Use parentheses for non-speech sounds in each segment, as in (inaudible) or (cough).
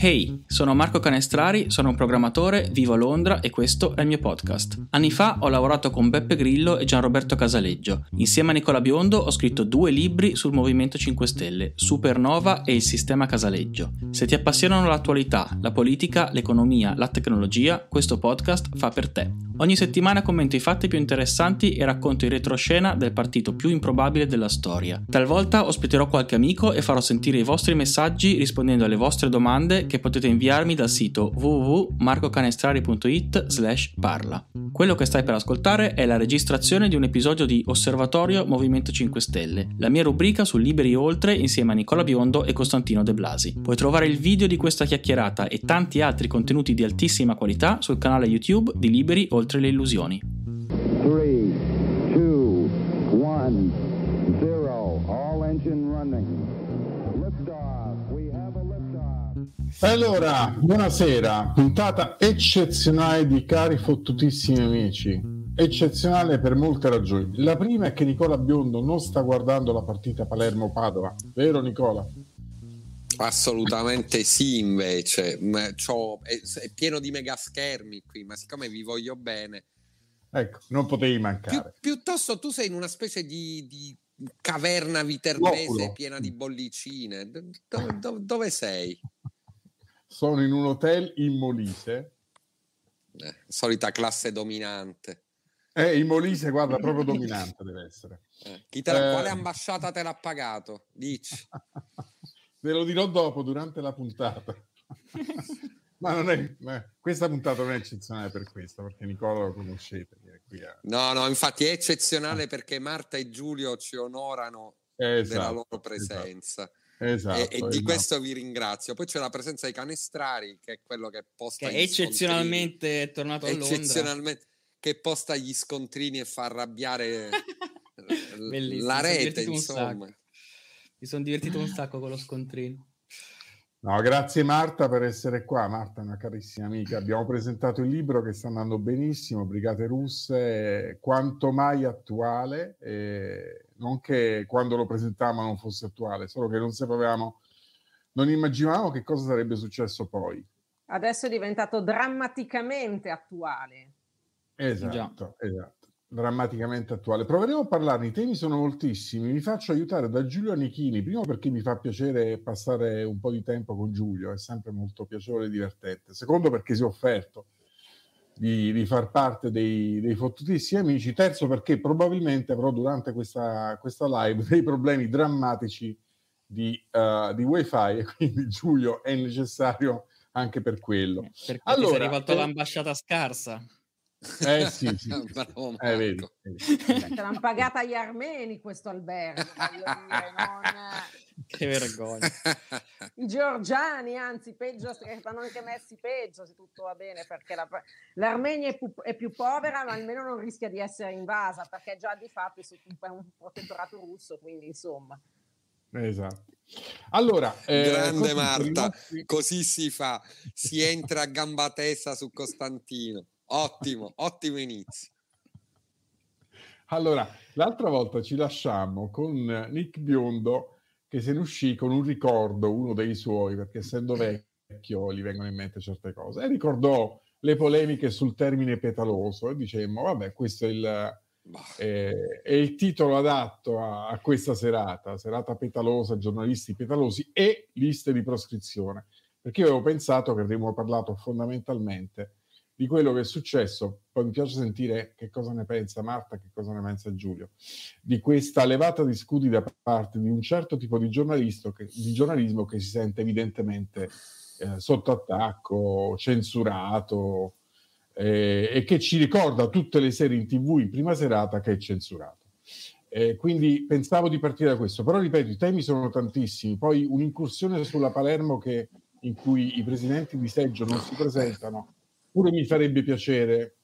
Hey, sono Marco Canestrari, sono un programmatore, vivo a Londra e questo è il mio podcast. Anni fa ho lavorato con Beppe Grillo e Gianroberto Casaleggio. Insieme a Nicola Biondo ho scritto due libri sul Movimento 5 Stelle, Supernova e il sistema Casaleggio. Se ti appassionano l'attualità, la politica, l'economia, la tecnologia, questo podcast fa per te. Ogni settimana commento i fatti più interessanti e racconto in retroscena del partito più improbabile della storia. Talvolta ospiterò qualche amico e farò sentire i vostri messaggi rispondendo alle vostre domande che potete inviarmi dal sito www.marcocanestrari.it parla. Quello che stai per ascoltare è la registrazione di un episodio di Osservatorio Movimento 5 Stelle, la mia rubrica su Liberi Oltre insieme a Nicola Biondo e Costantino De Blasi. Puoi trovare il video di questa chiacchierata e tanti altri contenuti di altissima qualità sul canale YouTube di Liberi Oltre le Illusioni. 3, 2, 1... Allora, buonasera, puntata eccezionale di cari fottutissimi amici. Eccezionale per molte ragioni. La prima è che Nicola Biondo non sta guardando la partita Palermo-Padova, vero Nicola? Assolutamente sì, invece. C'ho, è, è pieno di mega schermi qui, ma siccome vi voglio bene, Ecco, non potevi mancare. Pi- piuttosto tu sei in una specie di, di caverna viterlese Loculo. piena di bollicine. Do- do- dove sei? sono in un hotel in Molise. Eh, solita classe dominante. Eh, in Molise, guarda, proprio dominante deve essere. Eh, chi te la, eh, quale ambasciata te l'ha pagato? Dici. Ve (laughs) lo dirò dopo, durante la puntata. (laughs) Ma non è, questa puntata non è eccezionale per questo, perché Nicola lo conoscete. A... No, no, infatti è eccezionale perché Marta e Giulio ci onorano esatto, della loro esatto. presenza. Esatto. Esatto, e, e esatto. di esatto. questo vi ringrazio. Poi c'è la presenza dei canestrari, che è quello che posta. Che eccezionalmente è tornato a eccezionalmente, Che posta gli scontrini e fa arrabbiare (laughs) l- la rete. Insomma, mi sono divertito un sacco con lo scontrino. No, grazie Marta per essere qua. Marta è una carissima amica. Abbiamo presentato il libro che sta andando benissimo, Brigate Russe, quanto mai attuale. E non che quando lo presentavamo non fosse attuale, solo che non sapevamo, non immaginavamo che cosa sarebbe successo poi. Adesso è diventato drammaticamente attuale. Esatto, esatto, drammaticamente attuale. Proveremo a parlarne, i temi sono moltissimi, mi faccio aiutare da Giulio Anichini, primo perché mi fa piacere passare un po' di tempo con Giulio, è sempre molto piacevole e divertente, secondo perché si è offerto di, di far parte dei, dei fottutissimi amici, terzo perché probabilmente avrò durante questa, questa live dei problemi drammatici di, uh, di wifi e quindi Giulio è necessario anche per quello. Perché allora, sei arrivato eh, all'ambasciata scarsa. Eh sì, sì, sì. Bravo, (laughs) eh, vedi, vedi. l'hanno pagata gli armeni questo albergo. Dire, non... Eh, che vergogna. I (laughs) georgiani, anzi, peggio, hanno anche messi peggio, se tutto va bene, perché la, l'Armenia è più, è più, povera, ma almeno non rischia di essere invasa, perché già di fatto è un protettorato russo, quindi insomma. Esatto. Allora, eh, grande Marta, prima... così si fa, si entra a gamba tesa su Costantino. Ottimo, ottimo inizio. Allora, l'altra volta ci lasciamo con Nick Biondo che se ne uscì con un ricordo, uno dei suoi, perché essendo vecchio gli vengono in mente certe cose, e ricordò le polemiche sul termine petaloso e dicemmo, vabbè, questo è il, è, eh, è il titolo adatto a, a, questa serata, serata petalosa, giornalisti petalosi e liste di proscrizione, perché io avevo pensato che avremmo parlato fondamentalmente di quello che è successo. Poi mi piace sentire che cosa ne pensa Marta, che cosa ne pensa Giulio, di questa levata di scudi da parte di un certo tipo di, che, di giornalismo che si sente evidentemente eh, sotto attacco, censurato eh, e che ci ricorda tutte le serie in tv in prima serata che è censurato. Eh, quindi pensavo di partire da questo, però ripeto, i temi sono tantissimi, poi un'incursione sulla Palermo che, in cui i presidenti di seggio non si presentano Pure mi farebbe piacere.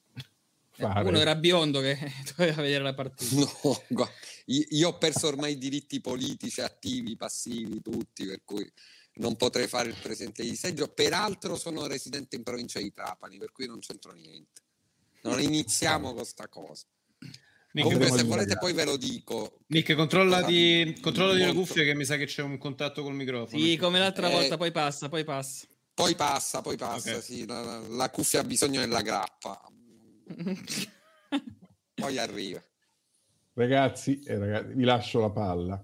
Eh, fare. Uno era biondo che (laughs) doveva vedere la partita. No, io ho perso ormai i diritti politici attivi, passivi, tutti, per cui non potrei fare il presente di seggio. Peraltro sono residente in provincia di Trapani, per cui non c'entro niente. Non iniziamo con sta cosa. Nick, Comunque, se volete, poi ve lo dico. Nick, controlla di, controlla di le cuffie, che mi sa che c'è un contatto col microfono. Sì, come l'altra eh, volta, poi passa, poi passa. Poi passa, poi passa, okay. sì, la, la, cuffia ha bisogno della grappa. (laughs) poi arriva. Ragazzi, eh, ragazzi, vi lascio la palla.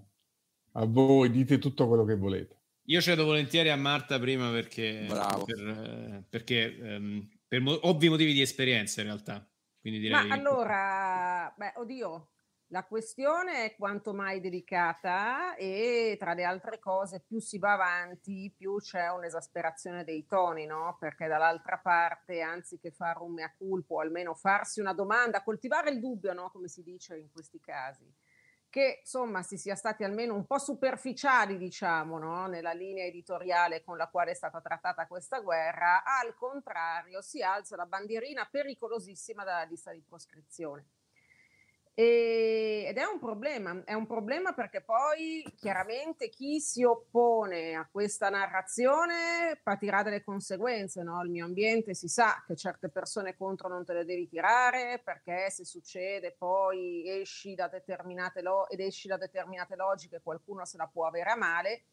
A voi dite tutto quello che volete. Io cedo volentieri a Marta prima perché, per, eh, perché um, per mo- ovvi motivi di esperienza in realtà. Quindi direi Ma allora, beh, oddio, la questione è quanto mai delicata e tra le altre cose più si va avanti più c'è un'esasperazione dei toni, no? Perché dall'altra parte anziché fare un mea culpa o almeno farsi una domanda, coltivare il dubbio, no? Come si dice in questi casi, che insomma si sia stati almeno un po' superficiali, diciamo, no? Nella linea editoriale con la quale è stata trattata questa guerra, al contrario si alza la bandierina pericolosissima dalla lista di proscrizione e, ed è un problema, è un problema perché poi chiaramente chi si oppone a questa narrazione patirà delle conseguenze, no? il mio ambiente si sa che certe persone contro non te le devi tirare perché se succede poi esci da determinate, lo- ed esci da determinate logiche qualcuno se la può avere a male,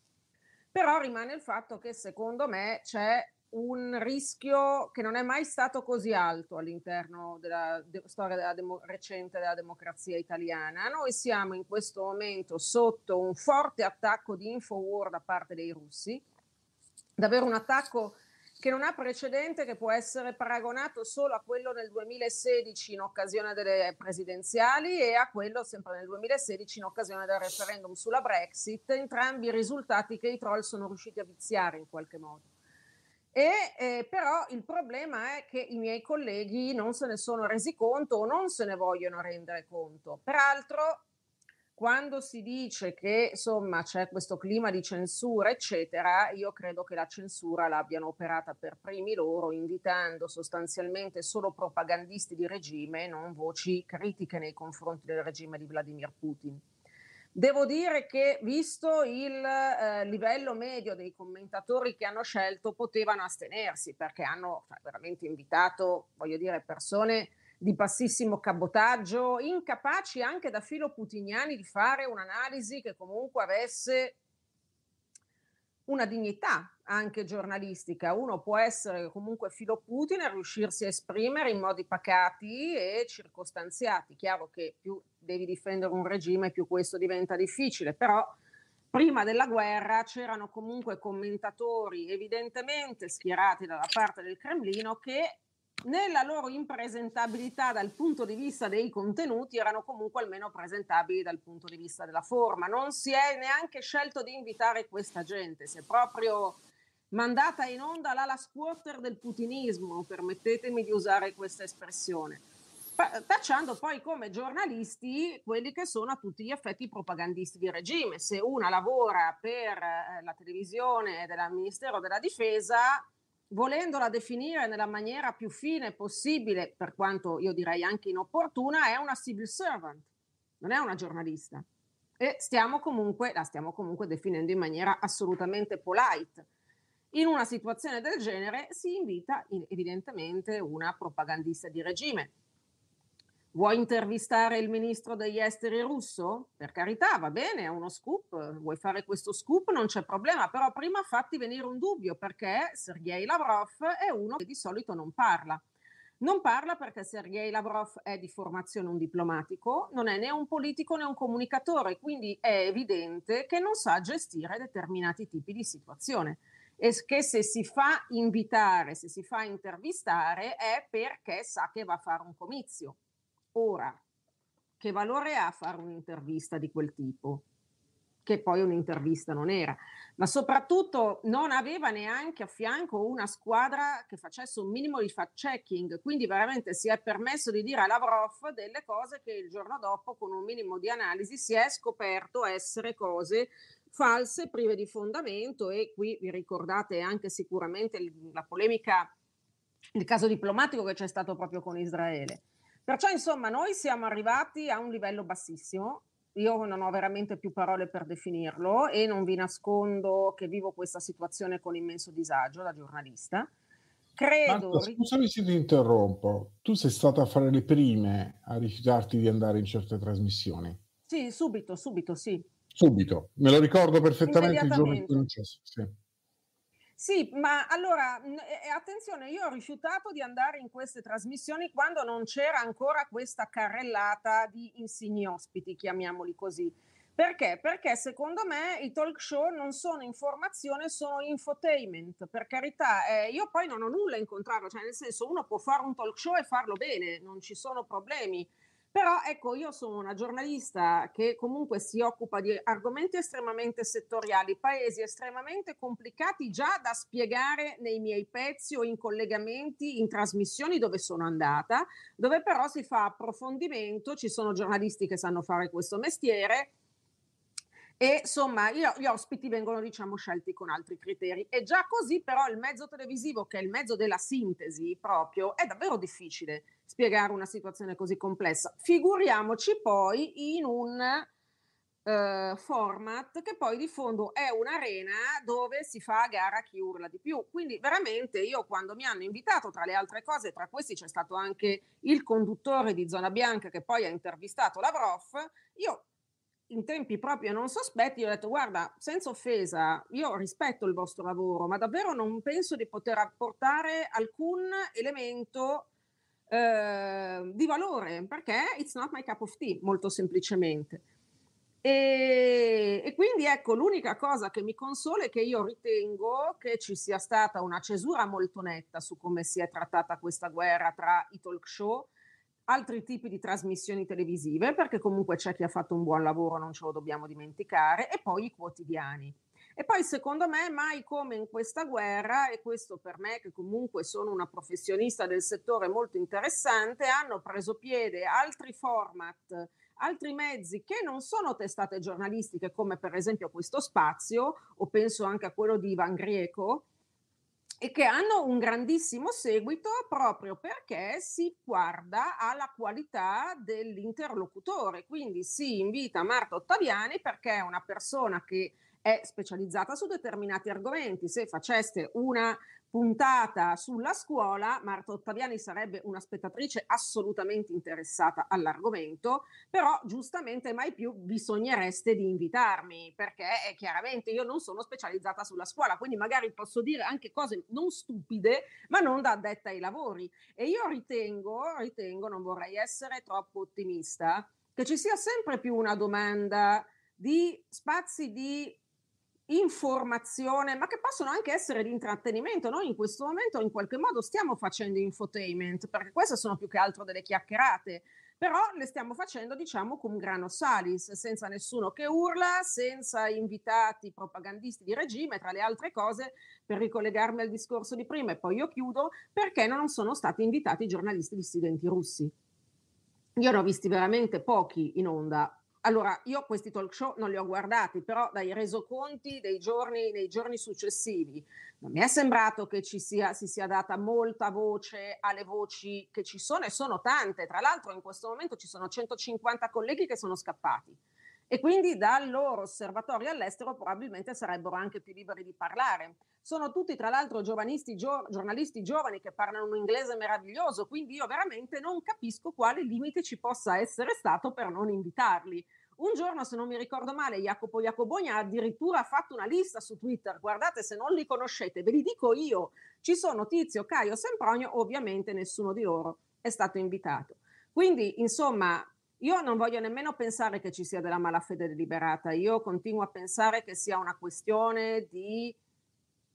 però rimane il fatto che secondo me c'è un rischio che non è mai stato così alto all'interno della de- storia della demo- recente della democrazia italiana. Noi siamo in questo momento sotto un forte attacco di infowar da parte dei russi, davvero un attacco che non ha precedente, che può essere paragonato solo a quello nel 2016 in occasione delle presidenziali e a quello sempre nel 2016 in occasione del referendum sulla Brexit, entrambi risultati che i troll sono riusciti a viziare in qualche modo. E, eh, però il problema è che i miei colleghi non se ne sono resi conto o non se ne vogliono rendere conto. Peraltro, quando si dice che insomma, c'è questo clima di censura, eccetera, io credo che la censura l'abbiano operata per primi loro, invitando sostanzialmente solo propagandisti di regime non voci critiche nei confronti del regime di Vladimir Putin. Devo dire che, visto il eh, livello medio dei commentatori che hanno scelto, potevano astenersi perché hanno cioè, veramente invitato, voglio dire, persone di bassissimo cabotaggio, incapaci anche da filo putiniani di fare un'analisi che comunque avesse una dignità anche giornalistica. Uno può essere comunque filo Putin e riuscirsi a esprimere in modi pacati e circostanziati. Chiaro che più devi difendere un regime, più questo diventa difficile. Però prima della guerra c'erano comunque commentatori evidentemente schierati dalla parte del Cremlino che nella loro impresentabilità dal punto di vista dei contenuti erano comunque almeno presentabili dal punto di vista della forma. Non si è neanche scelto di invitare questa gente, si è proprio mandata in onda l'ala squatter del putinismo, permettetemi di usare questa espressione tacciando poi come giornalisti quelli che sono a tutti gli effetti propagandisti di regime. Se una lavora per eh, la televisione del Ministero della Difesa, volendola definire nella maniera più fine possibile, per quanto io direi anche inopportuna, è una civil servant, non è una giornalista. E stiamo comunque, la stiamo comunque definendo in maniera assolutamente polite. In una situazione del genere si invita evidentemente una propagandista di regime Vuoi intervistare il ministro degli esteri russo? Per carità, va bene, è uno scoop, vuoi fare questo scoop, non c'è problema, però prima fatti venire un dubbio perché Sergei Lavrov è uno che di solito non parla. Non parla perché Sergei Lavrov è di formazione un diplomatico, non è né un politico né un comunicatore, quindi è evidente che non sa gestire determinati tipi di situazione e che se si fa invitare, se si fa intervistare è perché sa che va a fare un comizio Ora, che valore ha fare un'intervista di quel tipo? Che poi un'intervista non era, ma soprattutto non aveva neanche a fianco una squadra che facesse un minimo di fact-checking, quindi veramente si è permesso di dire a Lavrov delle cose che il giorno dopo, con un minimo di analisi, si è scoperto essere cose false, prive di fondamento e qui vi ricordate anche sicuramente la polemica, il caso diplomatico che c'è stato proprio con Israele. Perciò insomma noi siamo arrivati a un livello bassissimo, io non ho veramente più parole per definirlo e non vi nascondo che vivo questa situazione con immenso disagio da giornalista. Credo... Marta, scusami se ti interrompo, tu sei stata fra le prime a rifiutarti di andare in certe trasmissioni. Sì, subito, subito, sì. Subito, me lo ricordo perfettamente il giorno in cui non c'è. Sì. Sì, ma allora mhmm, attenzione, io ho rifiutato di andare in queste trasmissioni quando non c'era ancora questa carrellata di insigni ospiti, chiamiamoli così. Perché? Perché secondo me i talk show non sono informazione, sono infotainment. Per carità, eh, io poi non ho nulla in contrario, cioè nel senso uno può fare un talk show e farlo bene, non ci sono problemi. Però ecco, io sono una giornalista che comunque si occupa di argomenti estremamente settoriali, paesi estremamente complicati già da spiegare nei miei pezzi o in collegamenti, in trasmissioni dove sono andata, dove però si fa approfondimento, ci sono giornalisti che sanno fare questo mestiere, e insomma io, gli ospiti vengono diciamo scelti con altri criteri e già così però il mezzo televisivo che è il mezzo della sintesi proprio è davvero difficile spiegare una situazione così complessa. Figuriamoci poi in un eh, format che poi di fondo è un'arena dove si fa a gara chi urla di più. Quindi veramente io quando mi hanno invitato, tra le altre cose, tra questi c'è stato anche il conduttore di Zona Bianca che poi ha intervistato la prof, io in tempi proprio non sospetti, ho detto guarda, senza offesa, io rispetto il vostro lavoro, ma davvero non penso di poter apportare alcun elemento Ehm, di valore, perché it's not my cup of tea, molto semplicemente. E, e, quindi ecco l'unica cosa che mi consola è che io ritengo che ci sia stata una cesura molto netta su come si è trattata questa guerra tra i talk show, altri tipi di trasmissioni televisive, perché comunque c'è chi ha fatto un buon lavoro, non ce lo dobbiamo dimenticare, e poi i quotidiani. E poi secondo me mai come in questa guerra, e questo per me che comunque sono una professionista del settore molto interessante, hanno preso piede altri format altri mezzi che non sono testate giornalistiche, come per esempio questo spazio, o penso anche a quello di Ivan Grieco, e che hanno un grandissimo seguito proprio perché si guarda alla qualità dell'interlocutore. Quindi si invita Marta Ottaviani perché è una persona che è specializzata su determinati argomenti. Se faceste una puntata sulla scuola, Marta Ottaviani sarebbe una spettatrice assolutamente interessata all'argomento, però giustamente mai più bisognereste di invitarmi, perché eh, chiaramente io non sono specializzata sulla scuola, quindi magari posso dire anche cose non stupide, ma non da addetta ai lavori. E io ritengo, ritengo, non vorrei essere troppo ottimista, che ci sia sempre più una domanda di spazi di informazione, ma che possono anche essere di intrattenimento. Noi in questo momento in qualche modo stiamo facendo infotainment, perché queste sono più che altro delle chiacchierate, però le stiamo facendo diciamo con grano salis, senza nessuno che urla, senza invitati propagandisti di regime, tra le altre cose, per ricollegarmi al discorso di prima e poi io chiudo, perché non sono stati invitati giornalisti dissidenti russi. Io ne ho visti veramente pochi in onda, allora, io questi talk show non li ho guardati, però dai resoconti dei giorni, dei giorni successivi non mi è sembrato che ci sia, si sia data molta voce alle voci che ci sono e sono tante. Tra l'altro in questo momento ci sono 150 colleghi che sono scappati e quindi dal loro osservatorio all'estero probabilmente sarebbero anche più liberi di parlare. Sono tutti tra l'altro gio- giornalisti giovani che parlano un inglese meraviglioso, quindi io veramente non capisco quale limite ci possa essere stato per non invitarli. Un giorno, se non mi ricordo male, Jacopo Jacoboni ha addirittura fatto una lista su Twitter. Guardate, se non li conoscete, ve li dico io. Ci sono Tizio, Caio, Sempronio, ovviamente nessuno di loro è stato invitato. Quindi, insomma, io non voglio nemmeno pensare che ci sia della malafede deliberata. Io continuo a pensare che sia una questione di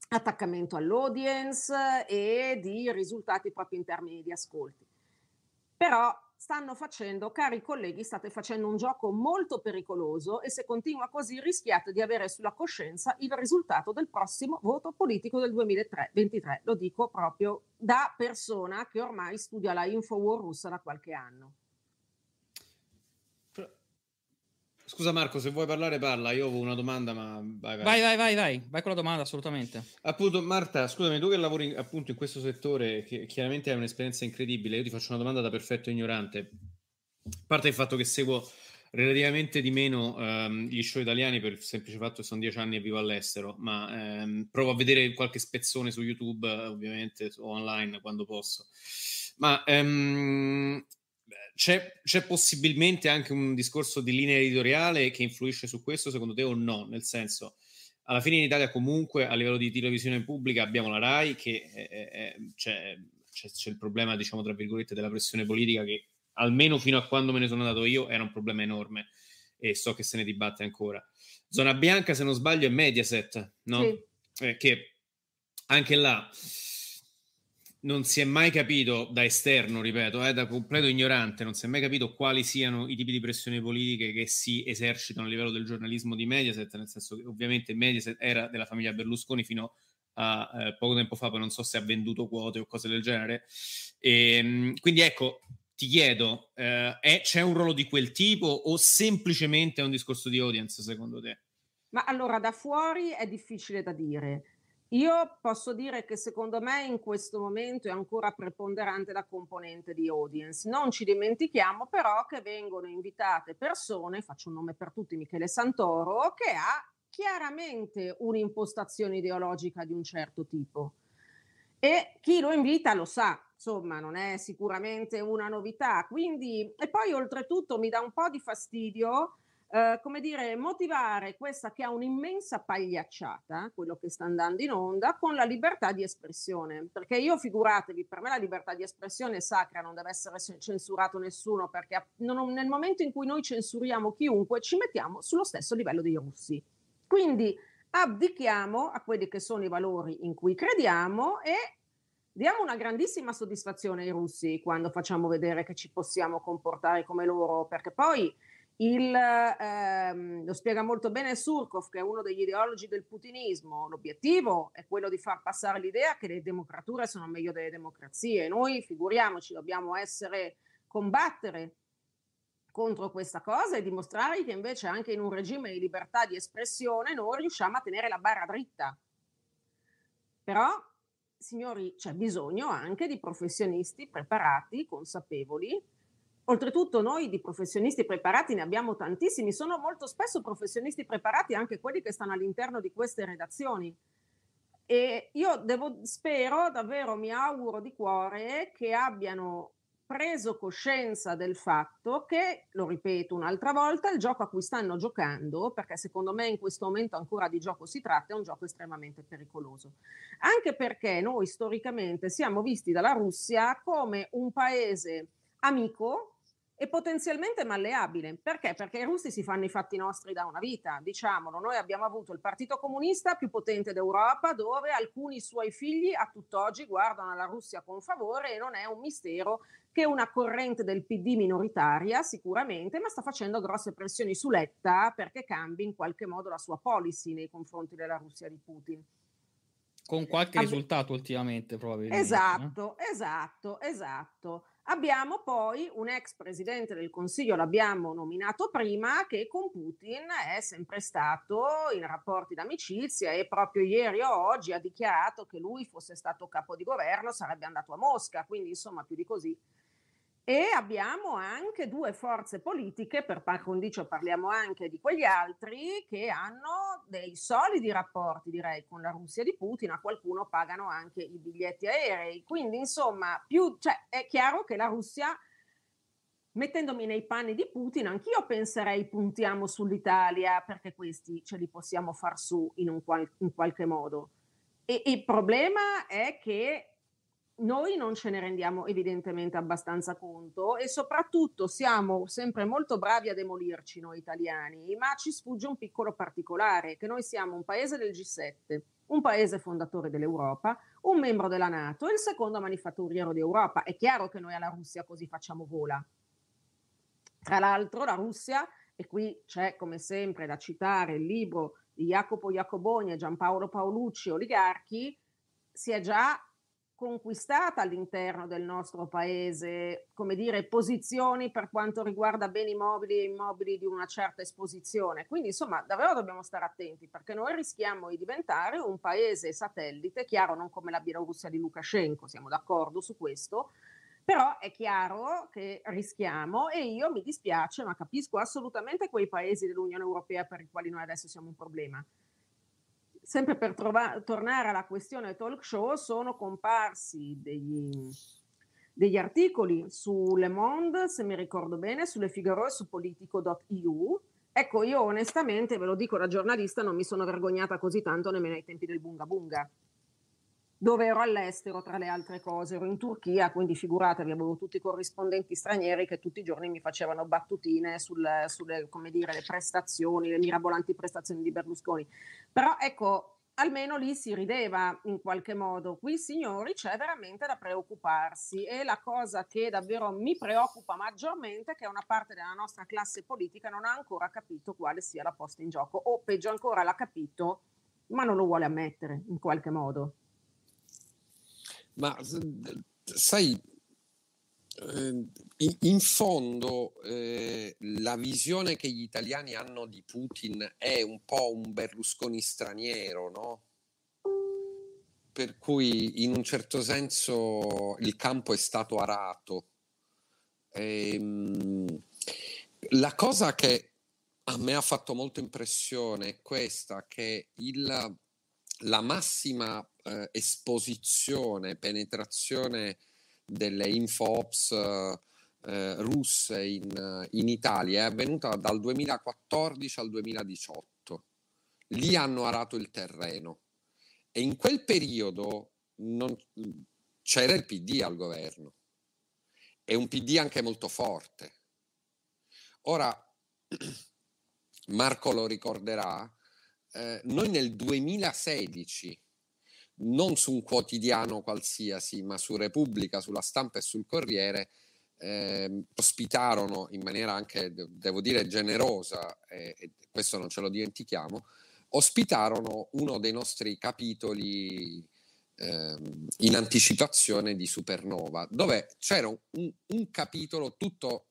attaccamento all'audience e di risultati proprio in termini di ascolti. Però stanno facendo, cari colleghi, state facendo un gioco molto pericoloso e se continua così rischiate di avere sulla coscienza il risultato del prossimo voto politico del 2023. Lo dico proprio da persona che ormai studia la Infowar russa da qualche anno. Scusa Marco, se vuoi parlare parla, io ho una domanda, ma vai vai. Vai, vai, vai, vai, con la domanda, assolutamente. Appunto, Marta, scusami, tu che lavori appunto in questo settore, che chiaramente hai un'esperienza incredibile, io ti faccio una domanda da perfetto ignorante. A parte il fatto che seguo relativamente di meno ehm, gli show italiani per il semplice fatto che sono dieci anni e vivo all'estero, ma ehm, provo a vedere qualche spezzone su YouTube, ovviamente, o online quando posso. Ma ehm, c'è, c'è, possibilmente anche un discorso di linea editoriale che influisce su questo, secondo te, o no? Nel senso, alla fine in Italia, comunque, a livello di televisione pubblica, abbiamo la RAI, che è, è, c'è, c'è, c'è, il problema, diciamo, tra virgolette, della pressione politica, che almeno fino a quando me ne sono andato io era un problema enorme e so che se ne dibatte ancora. Zona bianca, se non sbaglio, è Mediaset, no? Sì. Eh, che anche là non si è mai capito da esterno, ripeto, eh, da completo ignorante, non si è mai capito quali siano i tipi di pressioni politiche che si esercitano a livello del giornalismo di Mediaset, nel senso che ovviamente Mediaset era della famiglia Berlusconi fino a eh, poco tempo fa, poi non so se ha venduto quote o cose del genere. E, ehm, quindi ecco, ti chiedo, eh, è, c'è un ruolo di quel tipo o semplicemente è un discorso di audience secondo te? Ma allora da fuori è difficile da dire io posso dire che secondo me in questo momento è ancora preponderante la componente di audience. Non ci dimentichiamo però che vengono invitate persone, faccio un nome per tutti, Michele Santoro, che ha chiaramente un'impostazione ideologica di un certo tipo. E chi lo invita lo sa, insomma, non è sicuramente una novità. Quindi, e poi oltretutto mi dà un po' di fastidio eh, come dire, motivare questa che ha un'immensa pagliacciata, quello che sta andando in onda, con la libertà di espressione. Perché io, figuratevi, per me la libertà di espressione è sacra, non deve essere censurato nessuno, perché non, nel momento in cui noi censuriamo chiunque ci mettiamo sullo stesso livello dei russi. Quindi abdichiamo a quelli che sono i valori in cui crediamo e diamo una grandissima soddisfazione ai russi quando facciamo vedere che ci possiamo comportare come loro, perché poi il, ehm, lo spiega molto bene Surkov, che è uno degli ideologi del putinismo. L'obiettivo è quello di far passare l'idea che le democrature sono meglio delle democrazie. Noi, figuriamoci, dobbiamo essere, combattere contro questa cosa e dimostrare che invece anche in un regime di libertà di espressione noi riusciamo a tenere la barra dritta. Però, signori, c'è bisogno anche di professionisti preparati, consapevoli, Oltretutto noi di professionisti preparati ne abbiamo tantissimi, sono molto spesso professionisti preparati anche quelli che stanno all'interno di queste redazioni. E io devo, spero, davvero mi auguro di cuore che abbiano preso coscienza del fatto che, lo ripeto un'altra volta, il gioco a cui stanno giocando, perché secondo me in questo momento ancora di gioco si tratta, è un gioco estremamente pericoloso. Anche perché noi storicamente siamo visti dalla Russia come un paese amico e potenzialmente malleabile. Perché? Perché i russi si fanno i fatti nostri da una vita, diciamolo. Noi abbiamo avuto il Partito Comunista più potente d'Europa, dove alcuni suoi figli a tutt'oggi guardano la Russia con favore e non è un mistero che una corrente del PD minoritaria sicuramente, ma sta facendo grosse pressioni su Letta perché cambi in qualche modo la sua policy nei confronti della Russia di Putin. Con qualche Ab- risultato ultimamente, probabilmente. Esatto, eh? esatto, esatto. esatto. Abbiamo poi un ex presidente del Consiglio, l'abbiamo nominato prima, che con Putin è sempre stato in rapporti d'amicizia e proprio ieri o oggi ha dichiarato che lui fosse stato capo di governo sarebbe andato a Mosca, quindi insomma più di così e abbiamo anche due forze politiche, per par condicio parliamo anche di quegli altri, che hanno dei solidi rapporti, direi, con la Russia di Putin, a qualcuno pagano anche i biglietti aerei. Quindi, insomma, più, cioè, è chiaro che la Russia, mettendomi nei panni di Putin, anch'io penserei puntiamo sull'Italia perché questi ce li possiamo far su in, qual- in qualche modo. E il problema è che noi non ce ne rendiamo evidentemente abbastanza conto e soprattutto siamo sempre molto bravi a demolirci noi italiani, ma ci sfugge un piccolo particolare, che noi siamo un paese del G7, un paese fondatore dell'Europa, un membro della Nato e il secondo manifatturiero d'Europa. È chiaro che noi alla Russia così facciamo vola. Tra l'altro la Russia, e qui c'è come sempre da citare il libro di Jacopo Jacoboni e Giampaolo Paolucci, Oligarchi, si è già conquistata all'interno del nostro paese, come dire, posizioni per quanto riguarda beni mobili e immobili di una certa esposizione. Quindi, insomma, davvero dobbiamo stare attenti perché noi rischiamo di diventare un paese satellite, chiaro, non come la Bielorussia di Lukashenko, siamo d'accordo su questo, però è chiaro che rischiamo e io mi dispiace, ma capisco assolutamente quei paesi dell'Unione Europea per i quali noi adesso siamo un problema sempre per trova- tornare alla questione talk show, sono comparsi degli, degli articoli su Le Monde, se mi ricordo bene, sulle Figaro e su politico.eu. Ecco, io onestamente, ve lo dico da giornalista, non mi sono vergognata così tanto nemmeno ai tempi del Bunga Bunga dove ero all'estero tra le altre cose, ero in Turchia, quindi figuratevi, avevo tutti i corrispondenti stranieri che tutti i giorni mi facevano battutine sul, sulle dire, le prestazioni, le mirabolanti prestazioni di Berlusconi. Però ecco, almeno lì si rideva in qualche modo. Qui, signori, c'è veramente da preoccuparsi e la cosa che davvero mi preoccupa maggiormente è che una parte della nostra classe politica non ha ancora capito quale sia la posta in gioco o peggio ancora l'ha capito ma non lo vuole ammettere in qualche modo. Ma sai, ehm, in fondo eh, la visione che gli italiani hanno di Putin è un po' un Berlusconi straniero, no? Per cui in un certo senso il campo è stato arato. E, ehm, la cosa che a me ha fatto molto impressione è questa, che il, la massima eh, esposizione, penetrazione delle info ops eh, russe in, in, Italia è avvenuta dal 2014 al 2018. Lì hanno arato il terreno e in quel periodo non, c'era il PD al governo e un PD anche molto forte. Ora, (clears throat) Marco lo ricorderà, eh, noi nel 2016 non su un quotidiano qualsiasi, ma su Repubblica, sulla stampa e sul Corriere, eh, ospitarono in maniera anche, devo dire, generosa, e, e questo non ce lo dimentichiamo, ospitarono uno dei nostri capitoli eh, in anticipazione di Supernova, dove c'era un, un capitolo tutto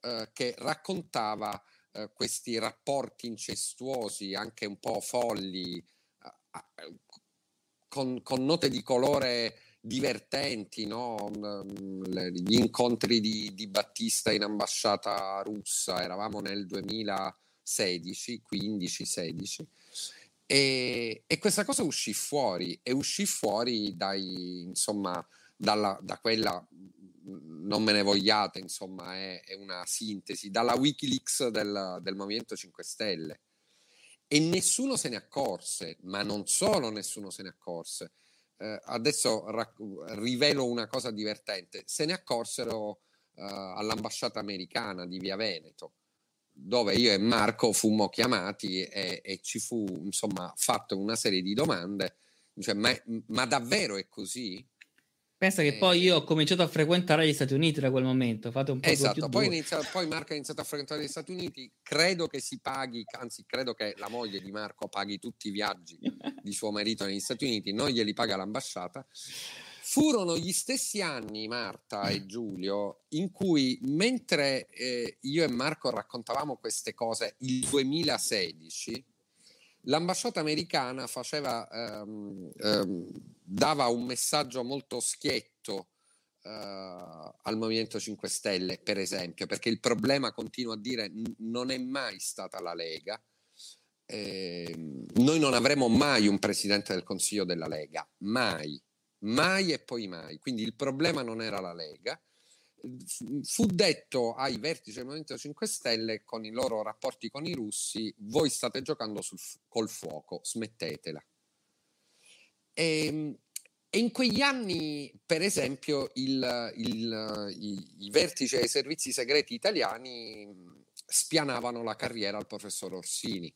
eh, che raccontava eh, questi rapporti incestuosi, anche un po' folli, con, con note di colore divertenti, no? Mm, mm, gli incontri di, di, Battista in ambasciata russa, eravamo nel 2016, 15, 16, e, e questa cosa uscì fuori e uscì fuori dai, insomma, dalla, da quella, mm, non me ne vogliate, insomma, è, è una sintesi, dalla Wikileaks del, del Movimento 5 Stelle e nessuno se ne accorse, ma non solo nessuno se ne accorse. Eh, adesso ra- rivelo una cosa divertente, se ne accorsero eh, all'ambasciata americana di Via Veneto, dove io e Marco fummo chiamati e, e ci fu insomma fatta una serie di domande, cioè, ma, ma davvero è così? Pensa che eh, poi io ho cominciato a frequentare gli Stati Uniti da quel momento, fate un po' esatto, poi, inizia, poi Marco ha iniziato a frequentare gli Stati Uniti, credo che si paghi, anzi credo che la moglie di Marco paghi tutti i viaggi (laughs) di suo marito negli Stati Uniti, non glieli paga l'ambasciata. Furono gli stessi anni, Marta e Giulio, in cui mentre eh, io e Marco raccontavamo queste cose, il 2016, l'ambasciata americana faceva, ehm, ehm, dava un messaggio molto schietto eh, al Movimento 5 Stelle, per esempio, perché il problema, continuo a dire, n- non è mai stata la Lega. Eh, noi non avremo mai un presidente del Consiglio della Lega, mai, mai e poi mai. Quindi il problema non era la Lega, fu detto ai vertici del Movimento 5 Stelle con i loro rapporti con i russi, voi state giocando sul, col fuoco, smettetela. E, ehm, e in quegli anni, per esempio, il, il, i, i, vertici dei servizi segreti italiani spianavano la carriera al professor Orsini.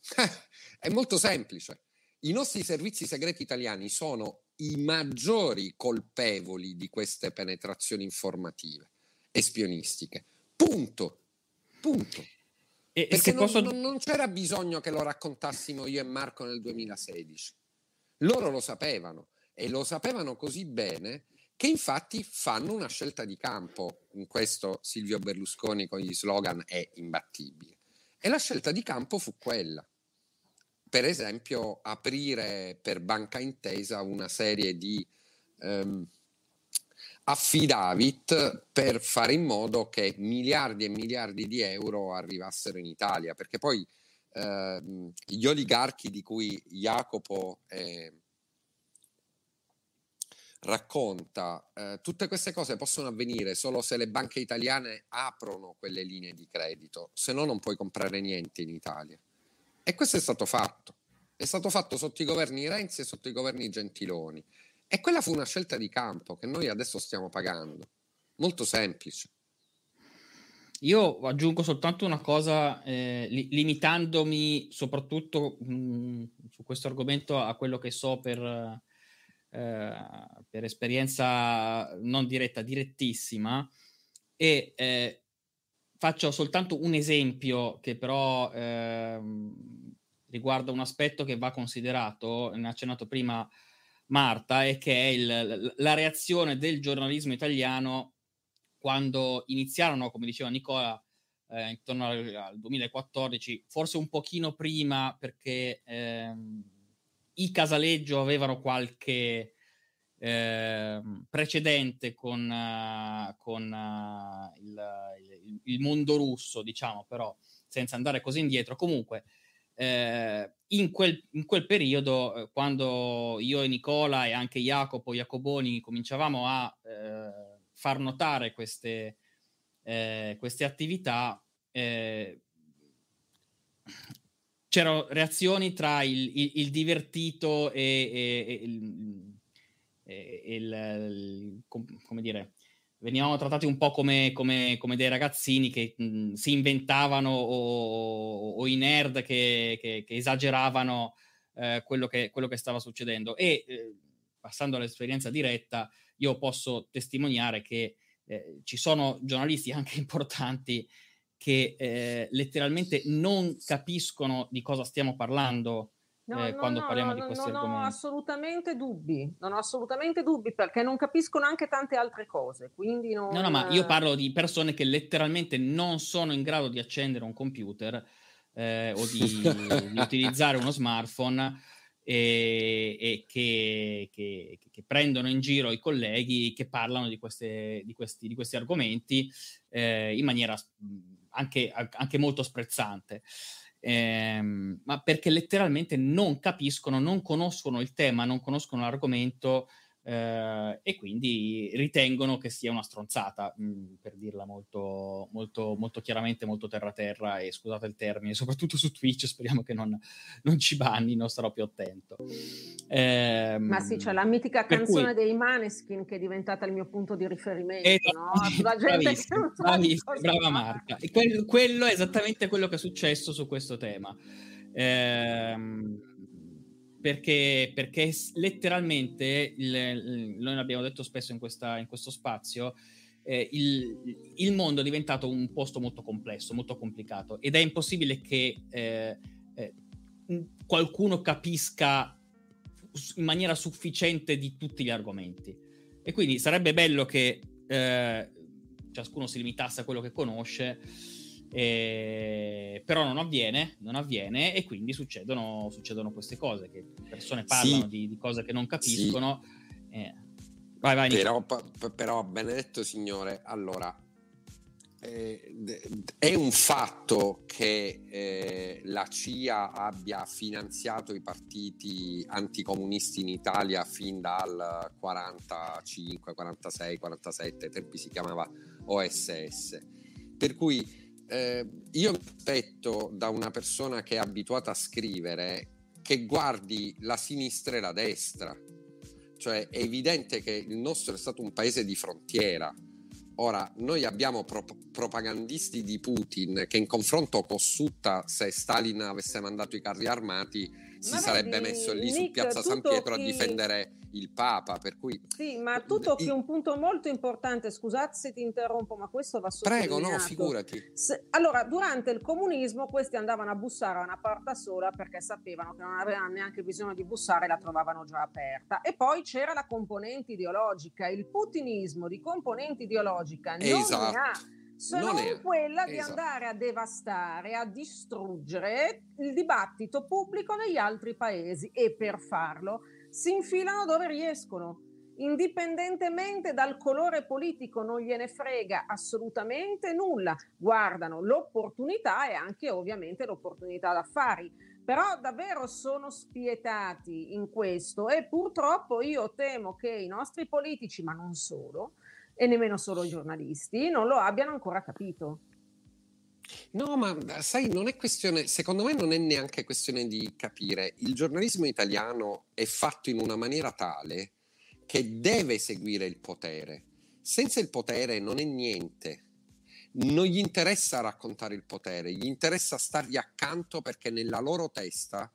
(laughs) È molto semplice. I nostri servizi segreti italiani sono i maggiori colpevoli di queste penetrazioni informative e spionistiche. Punto. Punto. E, Perché non, posso... non, non c'era bisogno che lo raccontassimo io e Marco nel 2016. Loro lo sapevano e lo sapevano così bene che infatti fanno una scelta di campo. In questo Silvio Berlusconi con gli slogan è imbattibile. E la scelta di campo fu quella per esempio aprire per Banca Intesa una serie di ehm, affidavit per fare in modo che miliardi e miliardi di euro arrivassero in Italia, perché poi ehm, gli oligarchi di cui Jacopo eh, racconta, eh, tutte queste cose possono avvenire solo se le banche italiane aprono quelle linee di credito, se no non puoi comprare niente in Italia. E questo è stato fatto. È stato fatto sotto i governi Renzi e sotto i governi Gentiloni. E quella fu una scelta di campo che noi adesso stiamo pagando. Molto semplice. Io aggiungo soltanto una cosa, eh, li- limitandomi soprattutto mh, mm, su questo argomento a quello che so per, eh, per esperienza non diretta, direttissima, e eh, faccio soltanto un esempio che però ehm, riguarda un aspetto che va considerato, ne ha accennato prima Marta, e che è il, la reazione del giornalismo italiano quando iniziarono, come diceva Nicola, eh, intorno al, al, 2014, forse un pochino prima perché ehm, i Casaleggio avevano qualche Ehm, precedente con, uh, con uh, il, il, il, mondo russo, diciamo, però senza andare così indietro. Comunque, eh, in, quel, in, quel, periodo, eh, quando io e Nicola e anche Jacopo Jacoboni cominciavamo a eh, far notare queste, queste attività, c'erano reazioni tra il, il divertito e, e, e il eh, il, come dire, venivamo trattati un po' come, come, come dei ragazzini che mh, mm, si inventavano o, o, i nerd che, che, che esageravano eh, quello, che, quello, che, stava succedendo. E eh, passando all'esperienza diretta, io posso testimoniare che eh, ci sono giornalisti anche (laughs) importanti che eh, letteralmente non capiscono di cosa stiamo parlando No, eh, no, quando no, parliamo di questi argomenti. Non ho assolutamente dubbi, non ho assolutamente dubbi perché non capiscono anche tante altre cose. Quindi non... No, no, ma io eh, parlo di persone che letteralmente non sono in grado di accendere un computer eh, o di, (laughs) di, utilizzare uno smartphone e, e che, che, che, prendono in giro i colleghi che parlano di, queste, di, questi, di questi, argomenti eh, in maniera anche, anche molto sprezzante ehm, ma perché letteralmente non capiscono, non conoscono il tema, non conoscono l'argomento eh, e quindi ritengono che sia una stronzata, mh, mm, per dirla molto, molto, molto chiaramente, molto terra-terra e scusate il termine, (laughs) soprattutto su Twitch speriamo che non, non ci non sarò più attento. Eh, Ma sì, c'è la mitica canzone cui... dei Maneskin che è diventata il mio punto di riferimento, esatto, no? (laughs) La gente che non bravissima, brava Marta. E quello, è esattamente quello che è successo su questo tema. Eh, perché, perché letteralmente, il, noi l'abbiamo detto spesso in, questa, in questo spazio, eh, il, il, mondo è diventato un posto molto complesso, molto complicato ed è impossibile che eh, eh, qualcuno capisca in maniera sufficiente di tutti gli argomenti. E quindi sarebbe bello che eh, ciascuno si limitasse a quello che conosce eh, però non avviene, non avviene e quindi succedono, succedono queste cose, che persone parlano sì. di, di, cose che non capiscono. Sì. Eh. Vai, vai, però, p- però, benedetto signore, allora, eh, è un fatto che eh, la CIA abbia finanziato i partiti anticomunisti in Italia fin dal 45, 46, 47, tempi si chiamava OSS. Per cui eh, io mi aspetto da una persona che è abituata a scrivere che guardi la sinistra e la destra. Cioè è evidente che il nostro è stato un paese di frontiera. Ora, noi abbiamo pro- propagandisti di Putin che in confronto con Sutta, se Stalin avesse mandato i carri armati, si ma sarebbe messo lì Nick, su Piazza San Pietro chi... a difendere il Papa. Per cui... Sì, ma eh, tu tocchi eh, un punto molto importante, scusate se ti interrompo, ma questo va sottolineato. Prego, no, figurati. Se... Allora, durante il comunismo questi andavano a bussare a una porta sola perché sapevano che non avevano neanche bisogno di bussare, la trovavano già aperta. E poi c'era la componente ideologica, il putinismo di componente ideologica non esatto. ne ha se non, non quella di esatto. andare a devastare, a distruggere il dibattito pubblico negli altri paesi e per farlo si infilano dove riescono. Indipendentemente dal colore politico non gliene frega assolutamente nulla, guardano l'opportunità e anche ovviamente l'opportunità d'affari però davvero sono spietati in questo e purtroppo io temo che i nostri politici, ma non solo, e nemmeno solo i giornalisti non lo abbiano ancora capito. No, ma sai, non è questione, secondo me non è neanche questione di capire. Il giornalismo italiano è fatto in una maniera tale che deve seguire il potere. Senza il potere non è niente. Non gli interessa raccontare il potere, gli interessa stargli accanto perché nella loro testa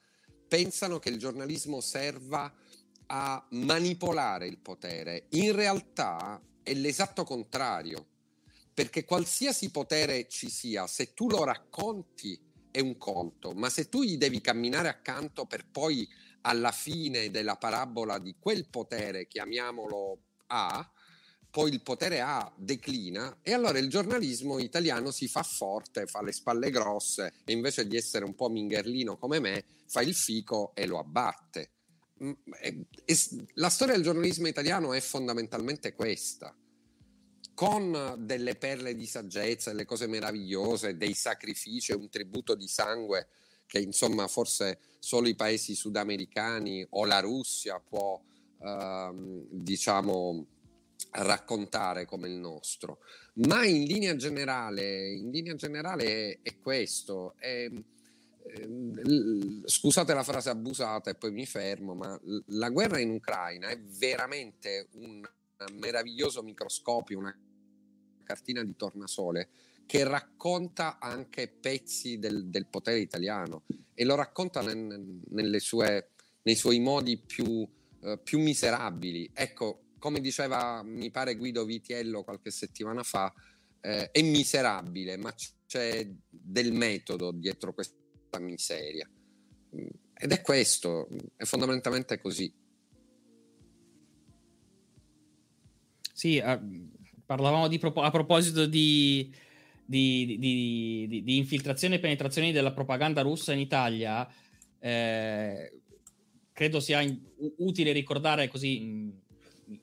pensano che il giornalismo serva a manipolare il potere. In realtà è l'esatto contrario, perché qualsiasi potere ci sia, se tu lo racconti è un conto, ma se tu gli devi camminare accanto per poi alla fine della parabola di quel potere, chiamiamolo A, poi il potere A declina e allora il giornalismo italiano si fa forte, fa le spalle grosse e invece di essere un po' mingerlino come me, fa il fico e lo abbatte. Mm, eh, la storia del giornalismo italiano è fondamentalmente questa con delle perle di saggezza, delle cose meravigliose, dei sacrifici, un tributo di sangue che insomma forse solo i paesi sudamericani o la Russia può ehm, diciamo raccontare come il nostro. Ma in linea generale, in linea generale è, è questo. È, ehm, Ehm, scusate la frase abusata e poi mi fermo, ma la guerra in Ucraina è veramente un meraviglioso microscopio, una cartina di tornasole che racconta anche pezzi del, del potere italiano e lo racconta nel, sue, nei suoi modi più, eh, più miserabili. Ecco, come diceva mi pare Guido Vitiello qualche settimana fa, eh, è miserabile, ma c'è del metodo dietro questo porca miseria. Mm. Ed è questo, è fondamentalmente così. Sì, a, parlavamo di, a proposito di, di, di, di infiltrazione e penetrazione della propaganda russa in Italia. Eh, credo sia in, utile ricordare, così mm,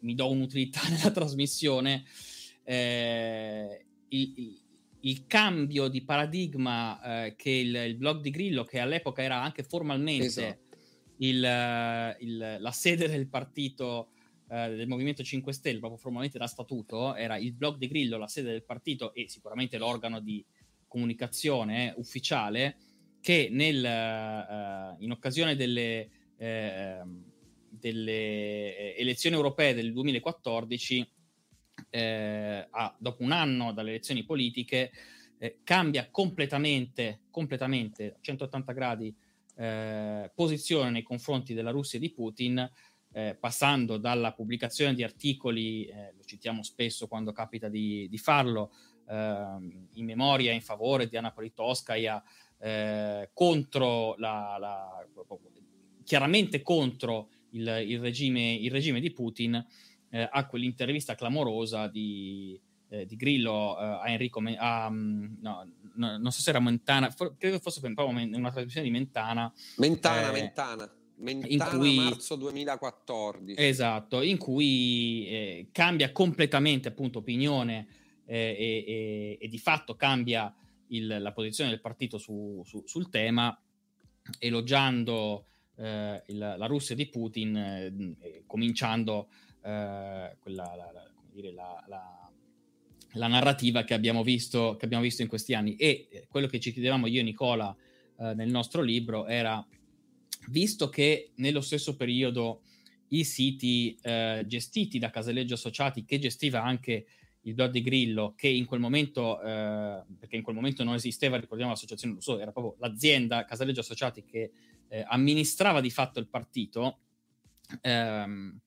mi do un'utilità (laughs) nella trasmissione, eh, il il cambio di paradigma eh, che il, il, blog di Grillo, che all'epoca era anche formalmente esatto. il, eh, il, la sede del partito eh, del Movimento 5 Stelle, proprio formalmente da statuto, era il blog di Grillo la sede del partito e sicuramente l'organo di comunicazione eh, ufficiale che nel, eh, in occasione delle, eh, ehm, delle elezioni europee del 2014 eh, a, dopo un anno dalle elezioni politiche, eh, cambia completamente, completamente a 180 gradi eh, posizione nei confronti della Russia e di Putin, eh, passando dalla pubblicazione di articoli, eh, lo citiamo spesso quando capita di, di farlo, ehm, in memoria in favore di Anna Politkovskaya, eh, contro la, la, chiaramente contro il, il, regime, il regime di Putin, eh, a quell'intervista clamorosa di, eh, di Grillo eh, a Enrico, Men- a, mm, no, no, non so se era Mentana, for- credo fosse per un una trasmissione di Mentana. Mentana, Mentana. Eh, Mentana in cui, marzo 2014. Esatto, in cui eh, cambia completamente appunto opinione e, e, e, di fatto cambia il, la posizione del partito su, su, sul tema, elogiando eh, il, la Russia di Putin, eh, cominciando eh, quella, la, la, come dire, la, la, la narrativa che abbiamo, visto, che abbiamo, visto, in questi anni. E eh, quello che ci chiedevamo io e Nicola eh, nel nostro libro era, visto che nello stesso periodo i siti eh, gestiti da Casaleggio Associati, che gestiva anche il Blood di Grillo, che in quel momento, eh, perché in quel momento non esisteva, ricordiamo l'associazione Rousseau, era proprio l'azienda Casaleggio Associati che eh, amministrava di fatto il partito, ehm,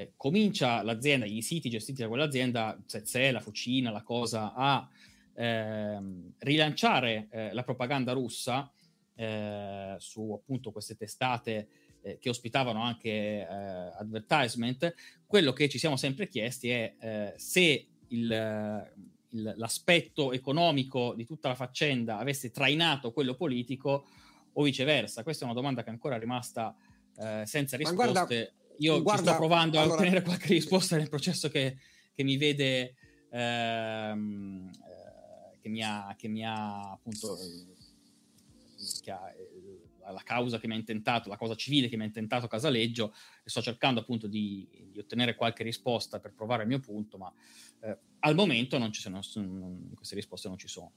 eh, comincia l'azienda, i siti gestiti da quell'azienda, se, la fucina, la cosa, a ehm, rilanciare eh, la propaganda russa eh, su appunto queste testate eh, che ospitavano anche eh, advertisement, quello che ci siamo sempre chiesti è eh, se il, il, l'aspetto economico di tutta la faccenda avesse trainato quello politico o viceversa. Questa è una domanda che ancora è ancora rimasta senza risposte. Io Guarda, sto provando allora... a ottenere qualche risposta nel processo che, che mi vede, ehm, eh, che, mi ha, che mi ha appunto, eh, che ha, eh, la causa che mi ha intentato, la causa civile che mi ha intentato Casaleggio e sto cercando appunto di, di ottenere qualche risposta per provare il mio punto, ma eh, al momento non ci sono, non, queste risposte non ci sono.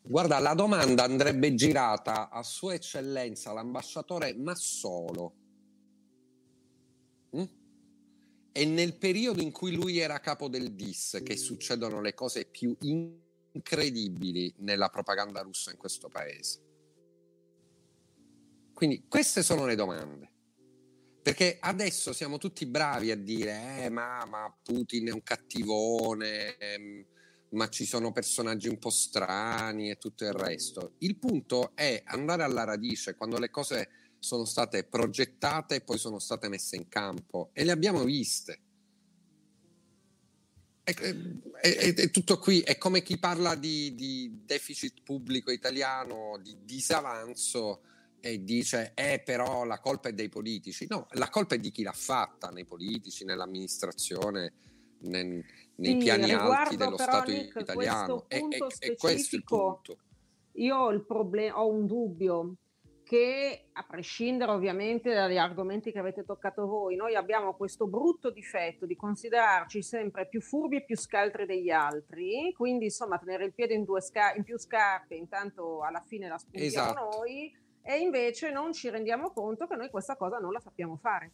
Guarda, la domanda andrebbe girata a Sua Eccellenza l'ambasciatore Massolo Mm? E nel periodo in cui lui era capo del DIS che succedono le cose più incredibili nella propaganda russa in questo paese. Quindi queste sono le domande. Perché adesso siamo tutti bravi a dire, eh, ma, ma Putin è un cattivone, ehm, ma ci sono personaggi un po' strani e tutto il resto. Il punto è andare alla radice quando le cose sono state progettate e poi sono state messe in campo e le abbiamo viste. È, è, è tutto qui, è come chi parla di, di, deficit pubblico italiano, di disavanzo e dice eh però la colpa è dei politici. No, la colpa è di chi l'ha fatta, nei politici, nell'amministrazione, nel, nei sì, piani alti dello Stato Nick, italiano. Questo è, è, questo il punto. Io ho, il problem- ho un dubbio che a prescindere ovviamente dagli argomenti che avete toccato voi, noi abbiamo questo brutto difetto di considerarci sempre più furbi e più scaltri degli altri, quindi insomma tenere il piede in, due sca- in più scarpe, intanto alla fine la spuntiamo esatto. noi e invece non ci rendiamo conto che noi questa cosa non la sappiamo fare.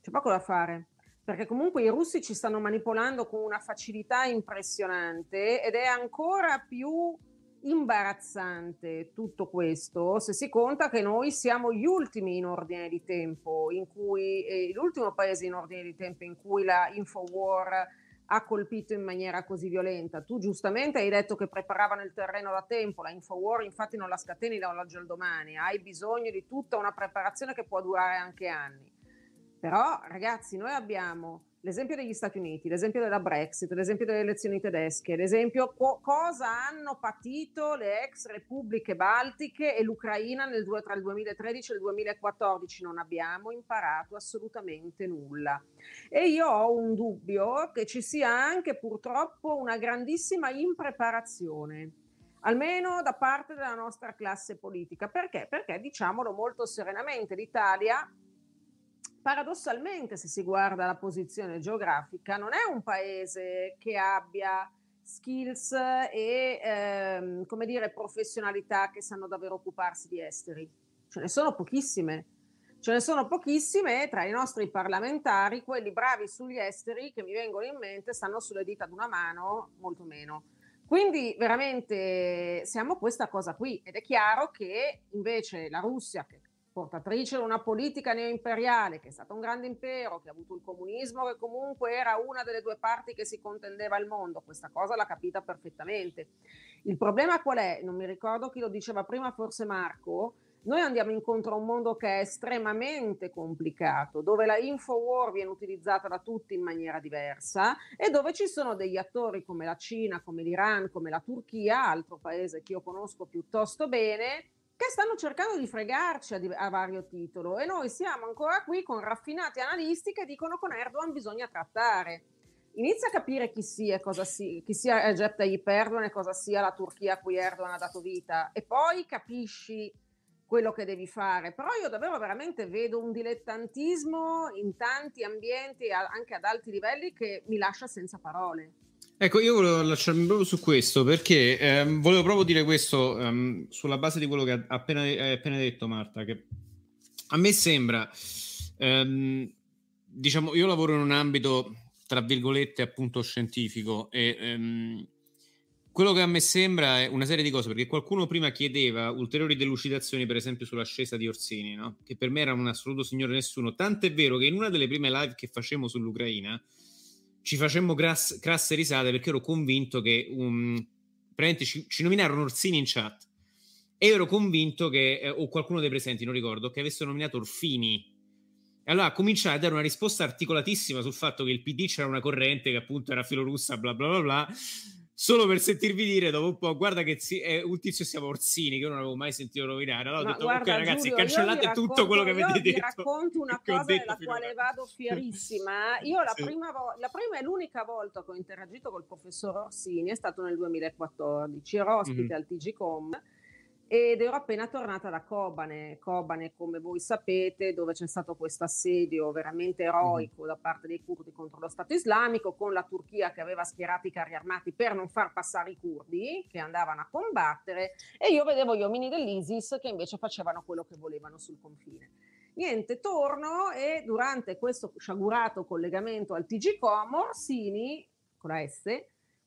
C'è poco da fare perché comunque i russi ci stanno manipolando con una facilità impressionante ed è ancora più imbarazzante tutto questo se si conta che noi siamo gli ultimi in ordine di tempo, in cui, eh, l'ultimo paese in ordine di tempo in cui la Infowar ha colpito in maniera così violenta. Tu giustamente hai detto che preparavano il terreno da tempo, la Infowar infatti non la scateni da oggi al domani, hai bisogno di tutta una preparazione che può durare anche anni. Però ragazzi, noi abbiamo l'esempio degli Stati Uniti, l'esempio della Brexit, l'esempio delle elezioni tedesche, l'esempio co- cosa hanno patito le ex repubbliche baltiche e l'Ucraina nel, tra il 2013 e il 2014, non abbiamo imparato assolutamente nulla. E io ho un dubbio che ci sia anche purtroppo una grandissima impreparazione almeno da parte della nostra classe politica. Perché? Perché diciamolo molto serenamente, l'Italia paradossalmente, se si guarda la posizione geografica, non è un paese che abbia skills e ehm, come dire professionalità che sanno davvero occuparsi di esteri. Ce ne sono pochissime. Ce ne sono pochissime tra i nostri parlamentari, quelli bravi sugli esteri che mi vengono in mente stanno sulle dita di una mano, molto meno. Quindi veramente siamo questa cosa qui ed è chiaro che invece la Russia, che portatrice di una politica neoimperiale che è stato un grande impero, che ha avuto il comunismo, che comunque era una delle due parti che si contendeva il mondo. Questa cosa l'ha capita perfettamente. Il problema qual è? Non mi ricordo chi lo diceva prima, forse Marco. Noi andiamo incontro a un mondo che è estremamente complicato, dove la infowar viene utilizzata da tutti in maniera diversa e dove ci sono degli attori come la Cina, come l'Iran, come la Turchia, altro paese che io conosco piuttosto bene, che stanno cercando di fregarci a, di, a, vario titolo e noi siamo ancora qui con raffinati analisti che dicono con Erdogan bisogna trattare. Inizia a capire chi sia, cosa si, chi sia Recep Tayyip Erdogan e cosa sia la Turchia a cui Erdogan ha dato vita e poi capisci quello che devi fare. Però io davvero veramente vedo un dilettantismo in tanti ambienti, anche ad alti livelli, che mi lascia senza parole. Ecco, io volevo lasciarmi proprio su questo perché ehm, volevo proprio dire questo ehm, sulla base di quello che ha appena, hai appena detto Marta, che a me sembra, ehm, diciamo, io lavoro in un ambito, tra virgolette, appunto scientifico e ehm, quello che a me sembra è una serie di cose, perché qualcuno prima chiedeva ulteriori delucidazioni, per esempio, sull'ascesa di Orsini, no? che per me era un assoluto signore nessuno, tant'è vero che in una delle prime live che facemmo sull'Ucraina, ci facemmo grass, grasse risate perché ero convinto che um, ci, ci, nominarono Orsini in chat e ero convinto che, eh, o qualcuno dei presenti, non ricordo, che avesse nominato Orfini. E allora cominciai a dare una risposta articolatissima sul fatto che il PD c'era una corrente che appunto era filorussa, bla bla bla bla solo per sentirvi dire dopo un po', guarda che si, è eh, un tizio si chiama Orsini, che io non avevo mai sentito rovinare. Allora ho detto, guarda, ok ragazzi, cancellate racconto, tutto quello che avete detto. Io vi racconto una cosa della quale vado (laughs) fierissima. Io la, sì. prima vo- la, prima e l'unica volta che ho interagito col professor Orsini è stato nel 2014, ero ospite mm-hmm. al TGCOM ed ero appena tornata da Kobane, Kobane come voi sapete dove c'è stato questo assedio veramente eroico mm-hmm. da parte dei curdi contro lo Stato islamico con la Turchia che aveva schierato i carri armati per non far passare i curdi che andavano a combattere e io vedevo gli uomini dell'ISIS che invece facevano quello che volevano sul confine. Niente, torno e durante questo sciagurato collegamento al TG Com, Orsini con la S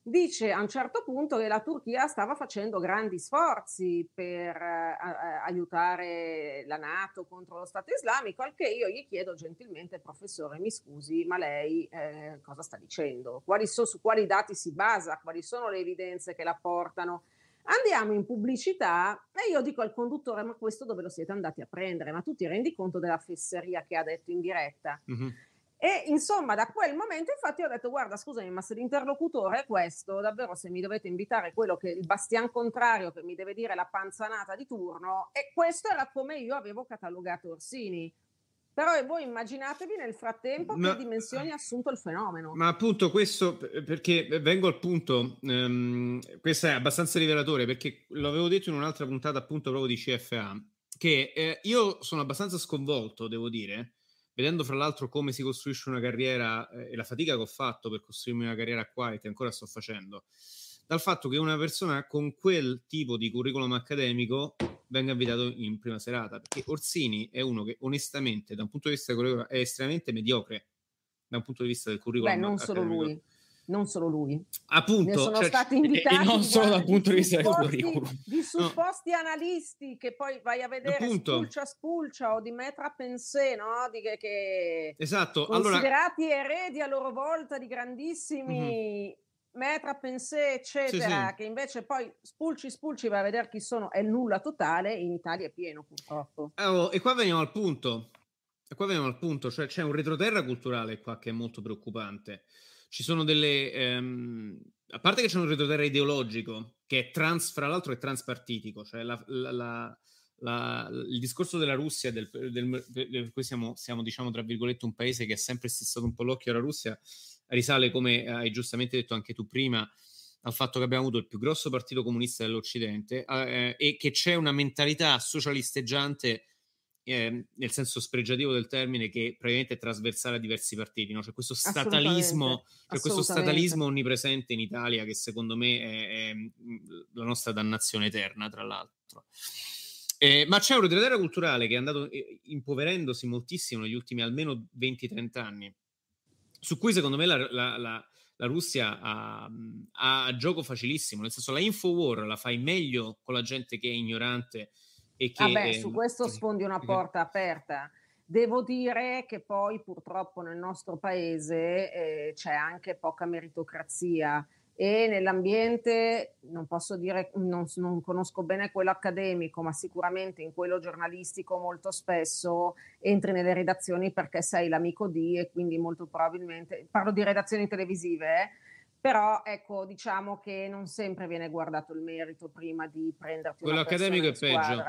dice a un certo punto che la Turchia stava facendo grandi sforzi per eh, aiutare la Nato contro lo Stato islamico, al che io gli chiedo gentilmente, professore, mi scusi, ma lei eh, cosa sta dicendo? Quali so, su quali dati si basa? Quali sono le evidenze che la portano? Andiamo in pubblicità e io dico al conduttore, ma questo dove lo siete andati a prendere? Ma tu ti rendi conto della fesseria che ha detto in diretta? Mm-hmm. E insomma, da quel momento, infatti, ho detto: Guarda, scusami, ma se l'interlocutore è questo, davvero, se mi dovete invitare quello che il bastian contrario che mi deve dire la panzanata di turno, e questo era come io avevo catalogato Orsini. Però voi immaginatevi nel frattempo ma, che dimensioni ha assunto il fenomeno. Ma appunto questo, perché eh, vengo al punto, ehm, questo è abbastanza rivelatore, perché l'avevo detto in un'altra puntata appunto proprio di CFA, che eh, io sono abbastanza sconvolto, devo dire, vedendo fra l'altro come si costruisce una carriera eh, e la fatica che ho fatto per costruirmi una carriera qua e che ancora sto facendo, dal fatto che una persona con quel tipo di curriculum accademico venga invitato in prima serata, perché Orsini è uno che onestamente da un punto di vista curriculum è estremamente mediocre da un punto di vista del curriculum. Beh, non accademico. solo lui non solo lui. Appunto. Ne sono cioè, stati invitati. E, non solo dal punto di vista del curriculum. Di supposti no. analisti che poi vai a vedere Appunto. spulcia spulcia o di metra pensé, no? Di, che, che esatto. Considerati allora... eredi a loro volta di grandissimi... Mm-hmm. Metra, pensé, eccetera, sì, sì. che invece poi spulci spulci vai a vedere chi sono, è nulla totale, in Italia è pieno purtroppo. Allora, oh, e qua veniamo al punto, e qua veniamo al punto, cioè c'è un retroterra culturale qua che è molto preoccupante ci sono delle... Ehm, a parte che c'è un retroterra ideologico che è trans, fra l'altro, è transpartitico, cioè la, la, la, il discorso della Russia, del, del, del cui siamo, siamo, diciamo, tra virgolette, un paese che ha sempre stessato un po' l'occhio alla Russia, risale, come hai giustamente detto anche tu prima, al fatto che abbiamo avuto il più grosso partito comunista dell'Occidente eh, eh e che c'è una mentalità socialisteggiante eh, nel senso spregiativo del termine, che praticamente è trasversale a diversi partiti, no? C'è cioè, questo statalismo, c'è cioè, questo statalismo onnipresente in Italia che secondo me è, è mm, la nostra dannazione eterna, tra l'altro. Eh, ma c'è un retroterra culturale che è andato eh, impoverendosi moltissimo negli ultimi almeno 20-30 anni, su cui secondo me la, la, la, la Russia ha, mm, ha, gioco facilissimo, nel senso la Infowar la fai meglio con la gente che è ignorante e ah, che, Vabbè, su ehm, questo sfondi una porta aperta. Devo dire che poi purtroppo nel nostro paese eh, c'è anche poca meritocrazia e nell'ambiente, non posso dire, non, non, conosco bene quello accademico, ma sicuramente in quello giornalistico molto spesso entri nelle redazioni perché sei l'amico di e quindi molto probabilmente, parlo di redazioni televisive, eh, però ecco diciamo che non sempre viene guardato il merito prima di prenderti quello accademico è peggio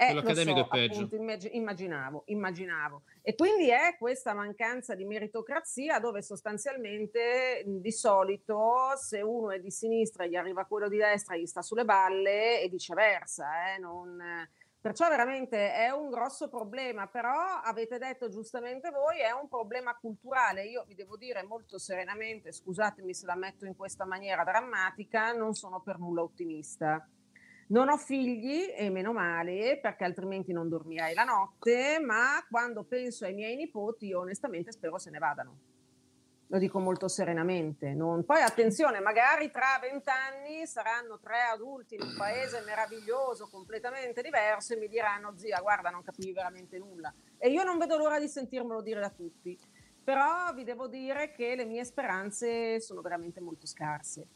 eh, Quell'accademico so, è peggio. Appunto, immag- immaginavo, immaginavo. E quindi è questa mancanza di meritocrazia dove sostanzialmente di solito se uno è di sinistra gli arriva quello di destra gli sta sulle balle e viceversa. Eh, non... Perciò veramente è un grosso problema, però avete detto giustamente voi, è un problema culturale. Io vi devo dire molto serenamente, scusatemi se la metto in questa maniera drammatica, non sono per nulla ottimista. Non ho figli e meno male perché altrimenti non dormirei la notte, ma quando penso ai miei nipoti io onestamente spero se ne vadano. Lo dico molto serenamente. Non... Poi attenzione, magari tra vent'anni saranno tre adulti in un paese meraviglioso, completamente diverso, e mi diranno zia, guarda, non capivi veramente nulla. E io non vedo l'ora di sentirmelo dire da tutti. Però vi devo dire che le mie speranze sono veramente molto scarse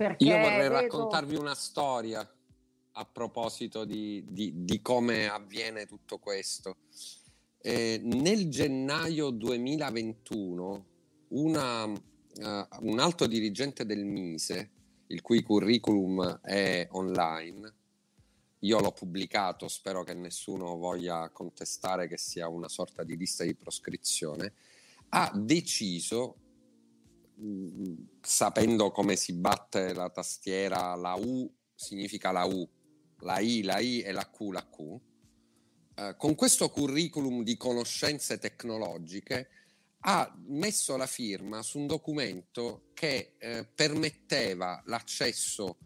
perché Io vorrei vedo... raccontarvi una storia a proposito di, di, di come avviene tutto questo. Eh, nel gennaio 2021 una, uh, un alto dirigente del Mise, il cui curriculum è online, io l'ho pubblicato, spero che nessuno voglia contestare che sia una sorta di lista di proscrizione, ha deciso sapendo come si batte la tastiera, la U significa la U, la I, la I e la Q, la Q. Eh, con questo curriculum di conoscenze tecnologiche ha messo la firma su un documento che eh, permetteva l'accesso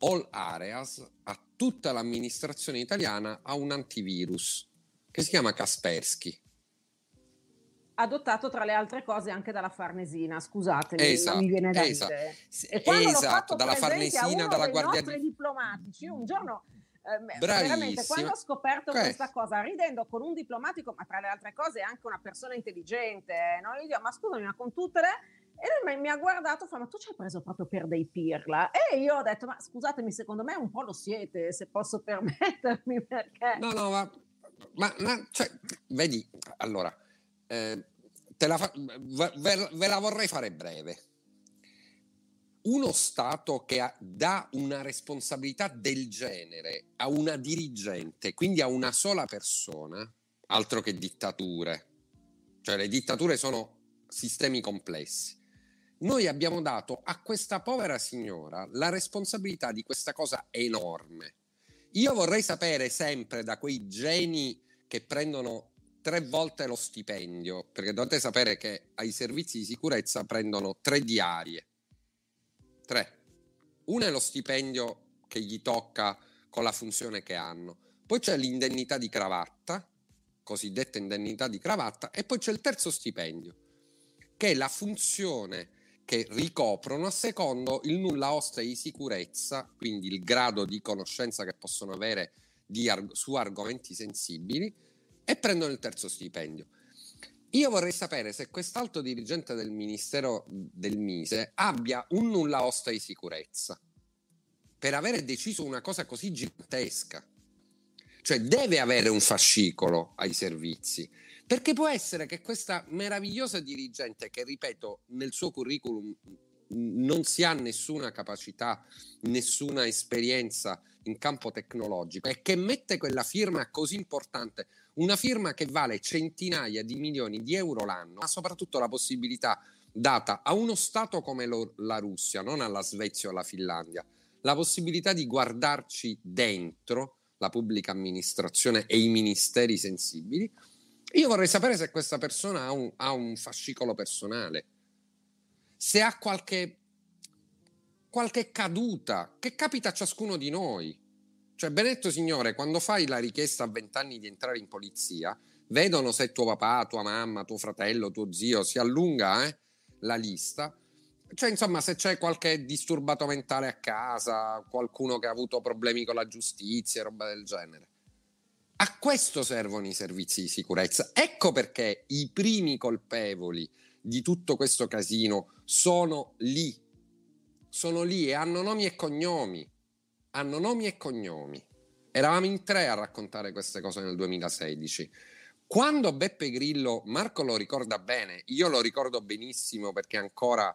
all areas a tutta l'amministrazione italiana a un antivirus che si chiama Kaspersky adottato tra le altre cose anche dalla Farnesina, scusatemi, esatto, mi viene da esatto. dire. E quando esatto, dalla Farnesina, dalla Guardia dei diplomatici, un giorno eh, veramente quando ho scoperto okay. Eh. questa cosa, ridendo con un diplomatico, ma tra le altre cose anche una persona intelligente, eh, no? io dico, ma scusami, ma con tutte le... E lui mi ha guardato e fa: Ma tu ci hai preso proprio per dei pirla? E io ho detto: Ma scusatemi, secondo me un po' lo siete, se posso permettermi, (laughs) perché. No, no, ma, ma, ma cioè, vedi, allora, eh, la fa- ve-, ve, la vorrei fare breve. Uno Stato che ha, dà una responsabilità del genere a una dirigente, quindi a una sola persona, altro che dittature, cioè le dittature sono sistemi complessi. Noi abbiamo dato a questa povera signora la responsabilità di questa cosa enorme. Io vorrei sapere sempre da quei geni che prendono tre volte lo stipendio, perché dovete sapere che ai servizi di sicurezza prendono tre diarie. Tre. Una è lo stipendio che gli tocca con la funzione che hanno. Poi c'è l'indennità di cravatta, cosiddetta indennità di cravatta, e poi c'è il terzo stipendio, che è la funzione che ricoprono a secondo il nulla osta di sicurezza, quindi il grado di conoscenza che possono avere ar- su argomenti sensibili, e prendono il terzo stipendio. Io vorrei sapere se quest'alto dirigente del Ministero del Mise abbia un nulla osta di sicurezza per avere deciso una cosa così gigantesca. Cioè deve avere un fascicolo ai servizi, perché può essere che questa meravigliosa dirigente che, ripeto, nel suo curriculum non si ha nessuna capacità, nessuna esperienza in campo tecnologico e che mette quella firma così importante una firma che vale centinaia di milioni di euro l'anno, ma soprattutto la possibilità data a uno Stato come lo, la Russia, non alla Svezia o alla Finlandia, la possibilità di guardarci dentro la pubblica amministrazione e i ministeri sensibili. Io vorrei sapere se questa persona ha un, ha un fascicolo personale, se ha qualche, qualche caduta che capita a ciascuno di noi. Cioè, benetto signore, quando fai la richiesta a 20 anni di entrare in polizia, vedono se tuo papà, tua mamma, tuo fratello, tuo zio, si allunga eh, la lista. Cioè, insomma, se c'è qualche disturbato mentale a casa, qualcuno che ha avuto problemi con la giustizia, roba del genere. A questo servono i servizi di sicurezza. Ecco perché i primi colpevoli di tutto questo casino sono lì. Sono lì e hanno nomi e cognomi hanno nomi e cognomi. Eravamo in tre a raccontare queste cose nel 2016. Quando Beppe Grillo, Marco lo ricorda bene, io lo ricordo benissimo perché ancora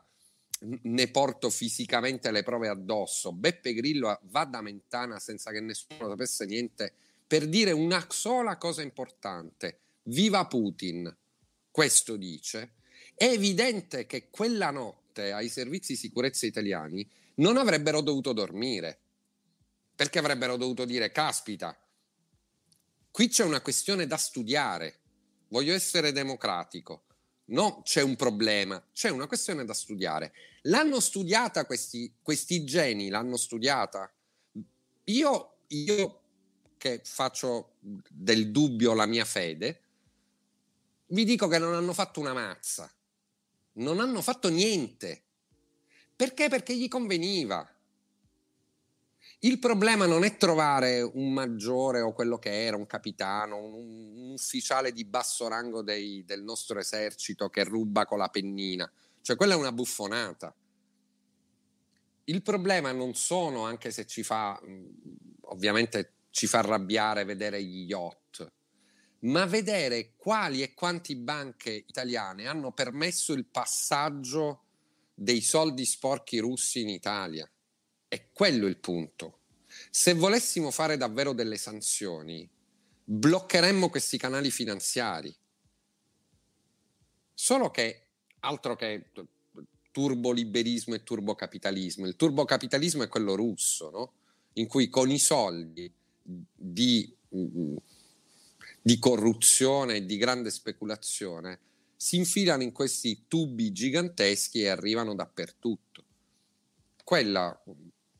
ne porto fisicamente le prove addosso. Beppe Grillo va da Mentana senza che nessuno sapesse niente per dire una sola cosa importante. Viva Putin! Questo dice. È evidente che quella notte ai servizi di sicurezza italiani non avrebbero dovuto dormire perché avrebbero dovuto dire, caspita, qui c'è una questione da studiare, voglio essere democratico. No, c'è un problema, c'è una questione da studiare. L'hanno studiata questi, questi geni, l'hanno studiata. Io, io che faccio del dubbio la mia fede, vi dico che non hanno fatto una mazza, non hanno fatto niente. Perché? Perché gli conveniva. Il problema non è trovare un maggiore o quello che era, un capitano, un, un ufficiale di basso rango dei, del nostro esercito che ruba con la pennina. Cioè, quella è una buffonata. Il problema non sono, anche se ci fa, ovviamente ci fa arrabbiare vedere gli yacht, ma vedere quali e quanti banche italiane hanno permesso il passaggio dei soldi sporchi russi in Italia. È quello il punto. Se volessimo fare davvero delle sanzioni, bloccheremmo questi canali finanziari. Solo che, altro che turboliberismo e turbocapitalismo, il turbocapitalismo è quello russo, no? in cui con i soldi di, di corruzione e di grande speculazione si infilano in questi tubi giganteschi e arrivano dappertutto. Quella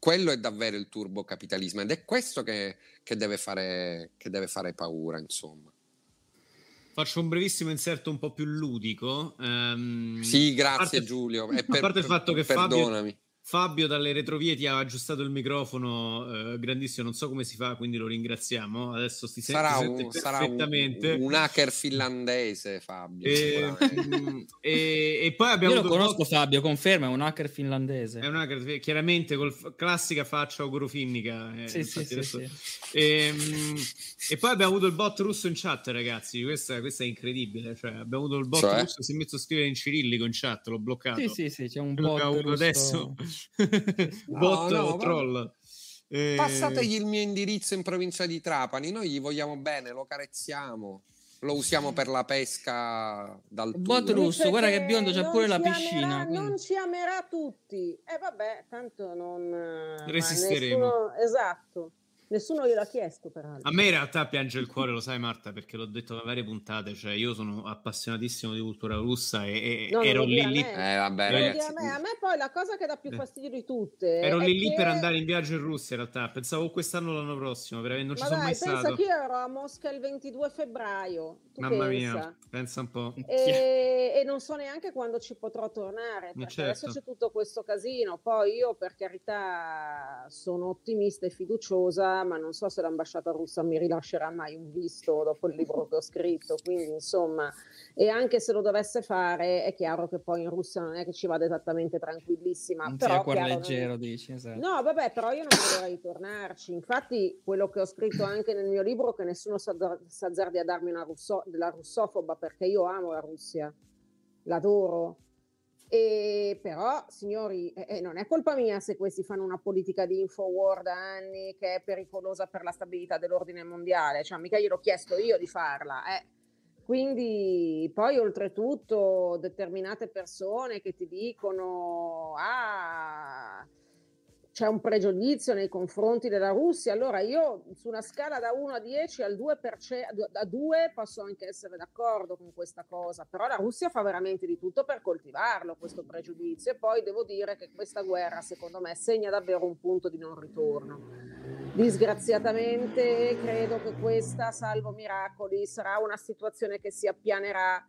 quello è davvero il turbo capitalismo ed è questo che, che, deve, fare, che deve fare paura, insomma. Faccio un brevissimo inserto un po' più ludico. Um, sì, grazie parte, Giulio. E (laughs) per, a parte il fatto che perdonami. Fabio Fabio dalle retrovie ti ha aggiustato il microfono, eh, grandissimo, non so come si fa, quindi lo ringraziamo. Adesso ti senti, sarà un, perfettamente. Sarà un, un, hacker finlandese, Fabio. Eh, e, (laughs) e, e poi abbiamo... Io lo conosco un... Fabio, conferma, è un hacker finlandese. È un hacker, chiaramente con classica faccia ogrofinnica. Eh, sì, sì, sì, sì. E, ehm, e, poi abbiamo avuto il bot russo in chat, ragazzi, questa, questa è incredibile. Cioè, abbiamo avuto il bot cioè? russo, si è messo a scrivere in cirillico in chat, l'ho bloccato. Sì, sì, sì, c'è un bot russo... adesso no, (laughs) bot no, troll. Ma... Passategli eh. il mio indirizzo in provincia di Trapani, noi gli vogliamo bene, lo carezziamo lo usiamo per la pesca dal bot russo, guarda che biondo c'è pure la piscina. Amerà, non ci amerà tutti. E eh, vabbè, tanto non eh, resisteremo. Nessuno... Esatto. Nessuno gliel'ha chiesto, peraltro. A me in realtà piange il cuore, lo sai Marta, perché l'ho detto da varie puntate, cioè io sono appassionatissimo di cultura russa e, e no, ero lì lì. Eh, vabbè, a, me. Mm. a, me, poi la cosa che dà più eh. fastidio di tutte... Ero lì lì che... per andare in viaggio in Russia in realtà, pensavo oh, quest'anno o l'anno prossimo, perché non ci Ma sono dai, mai pensa stato. pensa che io ero a Mosca il 22 febbraio, tu Mamma pensa. mia, pensa un po'. E, e, non so neanche quando ci potrò tornare, perché certo. adesso c'è tutto questo casino, poi io per carità sono ottimista e fiduciosa ma non so se l'ambasciata russa mi rilascerà mai un visto dopo il libro che ho scritto, quindi insomma, e anche se lo dovesse fare è chiaro che poi in Russia non è che ci vada esattamente tranquillissima. Non però, cuore leggero, non... dici, esatto. No, vabbè, però io non vorrei tornarci, infatti quello che ho scritto anche nel mio libro che nessuno sa a darmi una russo- della russofoba perché io amo la Russia, l'adoro e però, signori, eh, eh, non è colpa mia se questi fanno una politica di infowar da anni che è pericolosa per la stabilità dell'ordine mondiale, cioè mica gliel'ho chiesto io di farla. Eh. Quindi poi oltretutto determinate persone che ti dicono, ah, c'è un pregiudizio nei confronti della Russia. Allora io su una scala da 1 a 10 al 2 a 2 posso anche essere d'accordo con questa cosa, però la Russia fa veramente di tutto per coltivarlo questo pregiudizio e poi devo dire che questa guerra secondo me segna davvero un punto di non ritorno. Disgraziatamente credo che questa, salvo miracoli, sarà una situazione che si appianerà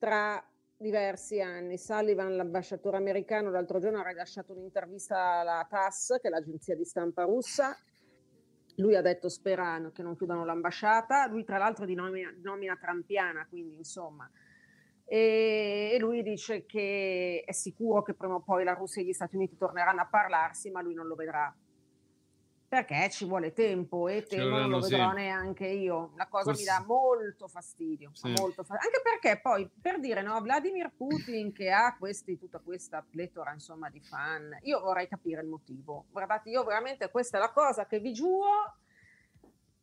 tra diversi anni. Sullivan, l'ambasciatore americano, l'altro giorno ha rilasciato un'intervista alla TAS, che è l'agenzia di stampa russa. Lui ha detto sperano che non chiudano l'ambasciata. Lui, tra l'altro, di nomina, di nomina trampiana, quindi insomma. E, e lui dice che è sicuro che prima o poi la Russia e gli Stati Uniti torneranno a parlarsi, ma lui non lo vedrà perché ci vuole tempo e temo non lo vedrò sì. neanche io. La cosa Forse... mi dà molto fastidio, sì. molto fastidio, anche perché poi per dire no, Vladimir Putin che ha questi, tutta questa pletora insomma di fan, io vorrei capire il motivo. Guardate, io veramente questa è la cosa che vi giuro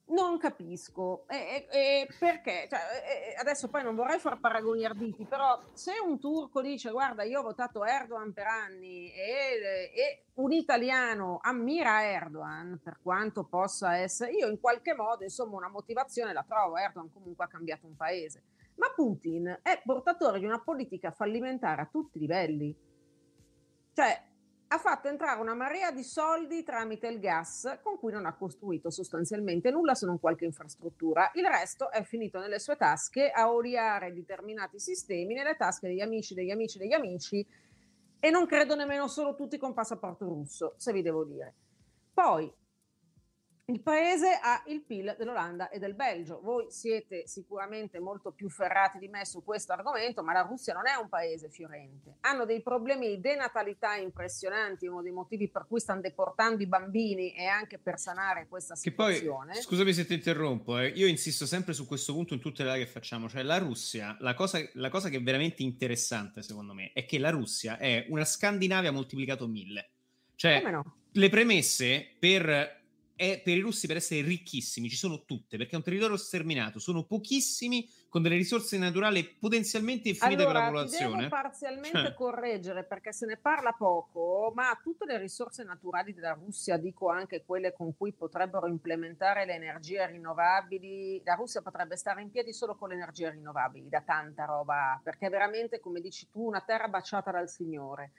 non capisco e, e, e perché cioè, e adesso poi non vorrei far paragoni arditi però se un turco dice guarda io ho votato Erdogan per anni e, un italiano ammira Erdogan per quanto possa essere io in qualche modo insomma una motivazione la trovo Erdogan comunque ha cambiato un paese ma Putin è portatore di una politica fallimentare a tutti i livelli cioè ha fatto entrare una marea di soldi tramite il gas con cui non ha costruito sostanzialmente nulla se non qualche infrastruttura. Il resto è finito nelle sue tasche a oliare determinati sistemi nelle tasche degli amici, degli amici, degli amici e non credo nemmeno solo tutti con passaporto russo, se vi devo dire. Poi il paese ha il PIL dell'Olanda e del Belgio. Voi siete sicuramente molto più ferrati di me su questo argomento, ma la Russia non è un paese fiorente. Hanno dei problemi di denatalità impressionanti, uno dei motivi per cui stanno deportando i bambini è anche per sanare questa situazione. Poi, scusami se ti interrompo, eh, io insisto sempre su questo punto in tutte le live che facciamo, cioè la Russia, la cosa, la cosa che è veramente interessante secondo me è che la Russia è una Scandinavia moltiplicato mille. Cioè, no? le premesse per è per i russi per essere ricchissimi, ci sono tutte, perché è un territorio sterminato, sono pochissimi con delle risorse naturali potenzialmente infinite allora, per la popolazione. Devo parzialmente cioè. correggere perché se ne parla poco, ma tutte le risorse naturali della Russia, dico anche quelle con cui potrebbero implementare le energie rinnovabili, la Russia potrebbe stare in piedi solo con le energie rinnovabili, da tanta roba, perché è veramente, come dici tu, una terra baciata dal Signore.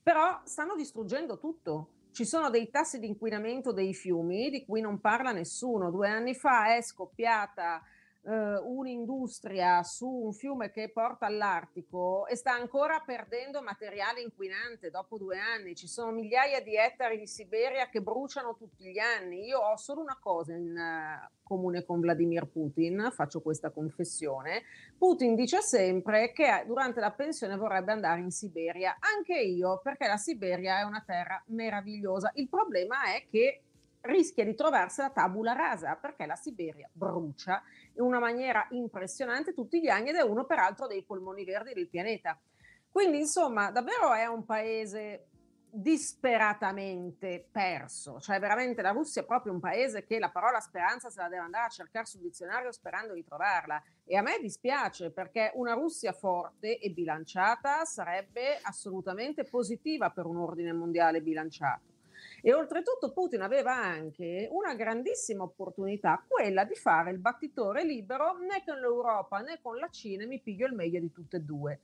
Però stanno distruggendo tutto ci sono dei tassi di inquinamento dei fiumi di cui non parla nessuno. Due anni fa è scoppiata eh, un'industria su un fiume che porta all'Artico e sta ancora perdendo materiale inquinante dopo due anni. Ci sono migliaia di ettari di Siberia che bruciano tutti gli anni. Io ho solo una cosa in uh, comune con Vladimir Putin, faccio questa confessione. Putin dice sempre che eh, durante la pensione vorrebbe andare in Siberia, anche io, perché la Siberia è una terra meravigliosa. Il problema è che rischia di trovarsi trovarsela tabula rasa perché la Siberia brucia in una maniera impressionante tutti gli anni ed è uno peraltro dei polmoni verdi del pianeta. Quindi insomma davvero è un paese disperatamente perso, cioè veramente la Russia è proprio un paese che la parola speranza se la deve andare a cercare sul dizionario sperando di trovarla e a me dispiace perché una Russia forte e bilanciata sarebbe assolutamente positiva per un ordine mondiale bilanciato. E oltretutto Putin aveva anche una grandissima opportunità, quella di fare il battitore libero né con l'Europa né con la Cina, mi piglio il meglio di tutte e due.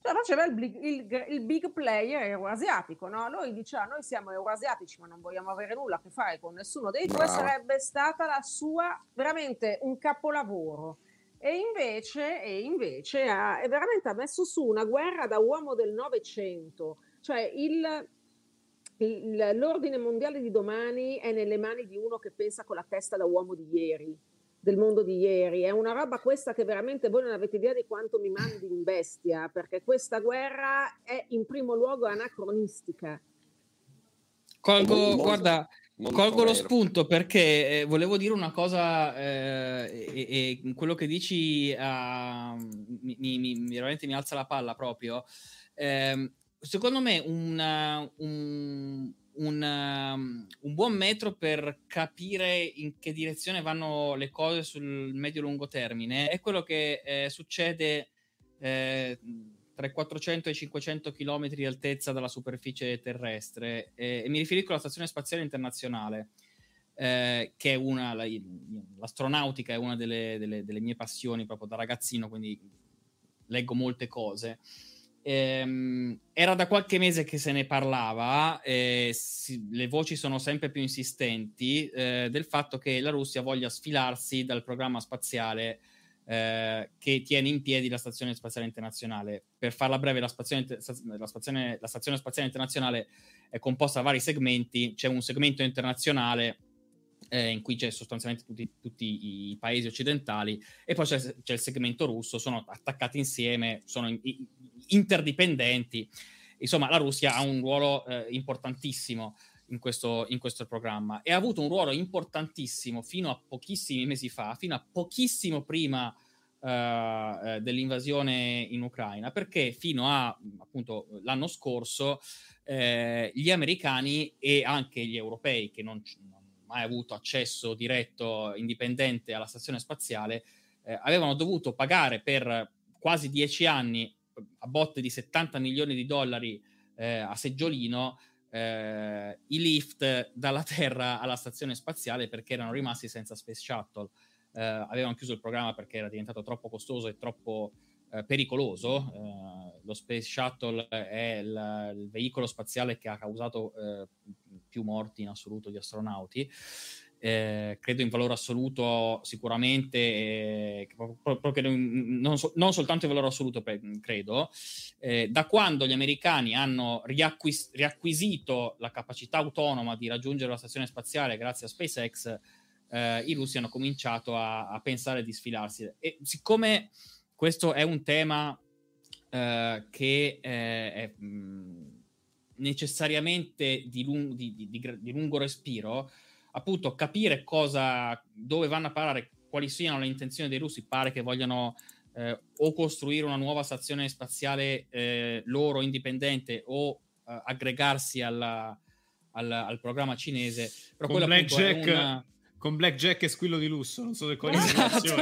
Cioè faceva il, il, il big player euroasiatico, no? Lui diceva ah, noi siamo euroasiatici ma non vogliamo avere nulla a che fare con nessuno dei due, wow. sarebbe stata la sua veramente un capolavoro. E invece, e invece ha, veramente ha messo su una guerra da uomo del Novecento, cioè il l'ordine mondiale di domani è nelle mani di uno che pensa con la testa da uomo di ieri, del mondo di ieri. È una roba questa che veramente voi non avete idea di quanto mi mandi in bestia, perché questa guerra è in primo luogo anacronistica. Colgo, guarda, colgo lo spunto perché eh, volevo dire una cosa eh, e, e, quello che dici uh, mi, mi, mi, veramente mi alza la palla proprio. Eh, secondo me una, un, eh, una, eh, un, buon metro per capire in che direzione vanno le cose sul medio-lungo termine è quello che eh, succede eh, tra i 400 e i 500 km di altezza dalla superficie terrestre eh, e mi riferisco alla Stazione Spaziale Internazionale. Eh, che è una, la, l'astronautica è una delle, delle, delle, mie passioni proprio da ragazzino, quindi leggo molte cose. Ehm, era da qualche mese che se ne parlava, e si, le voci sono sempre più insistenti eh, del fatto che la Russia voglia sfilarsi dal programma spaziale eh, che tiene in piedi la Stazione Spaziale Internazionale. Per farla breve, la, spazione, la, spazione, la Stazione Spaziale Internazionale è composta da vari segmenti, c'è un segmento internazionale eh, in cui c'è sostanzialmente tutti, tutti, i paesi occidentali, e poi c'è, c'è, il segmento russo, sono attaccati insieme, sono in, in, interdipendenti. Insomma, la Russia ha un ruolo eh, importantissimo in questo, in questo programma e ha avuto un ruolo importantissimo fino a pochissimi mesi fa, fino a pochissimo prima Uh, dell'invasione in Ucraina, perché fino a appunto l'anno scorso eh, gli americani e anche gli europei che non, non, mai avuto accesso diretto, indipendente alla stazione spaziale, eh, avevano dovuto pagare per quasi dieci anni a botte di 70 milioni di dollari eh, a seggiolino eh, i lift dalla (laughs) Terra alla stazione spaziale perché erano rimasti senza Space Shuttle. Eh, avevano chiuso il programma perché era diventato troppo costoso e troppo eh, pericoloso. Eh, lo Space Shuttle è il, il, veicolo spaziale che ha causato più morti in assoluto di astronauti. Eh, credo in valore assoluto sicuramente, eh, proprio, non, so, non, soltanto in valore assoluto, credo, eh, da quando gli americani hanno riacquis- riacquisito la capacità autonoma di raggiungere la stazione spaziale grazie a SpaceX, eh, i russi hanno cominciato a, a, pensare di sfilarsi. E siccome questo è un tema eh, che eh, è... è mm, mh, necessariamente di, lung- di, di, di, lungo respiro, appunto capire cosa, dove vanno a parare, quali siano le intenzioni dei russi, pare che vogliano eh, o costruire una nuova stazione spaziale eh, loro indipendente o eh, aggregarsi alla, alla, al programma cinese. Però con Blackjack una... Black e Squillo di Lusso, non so se è esatto.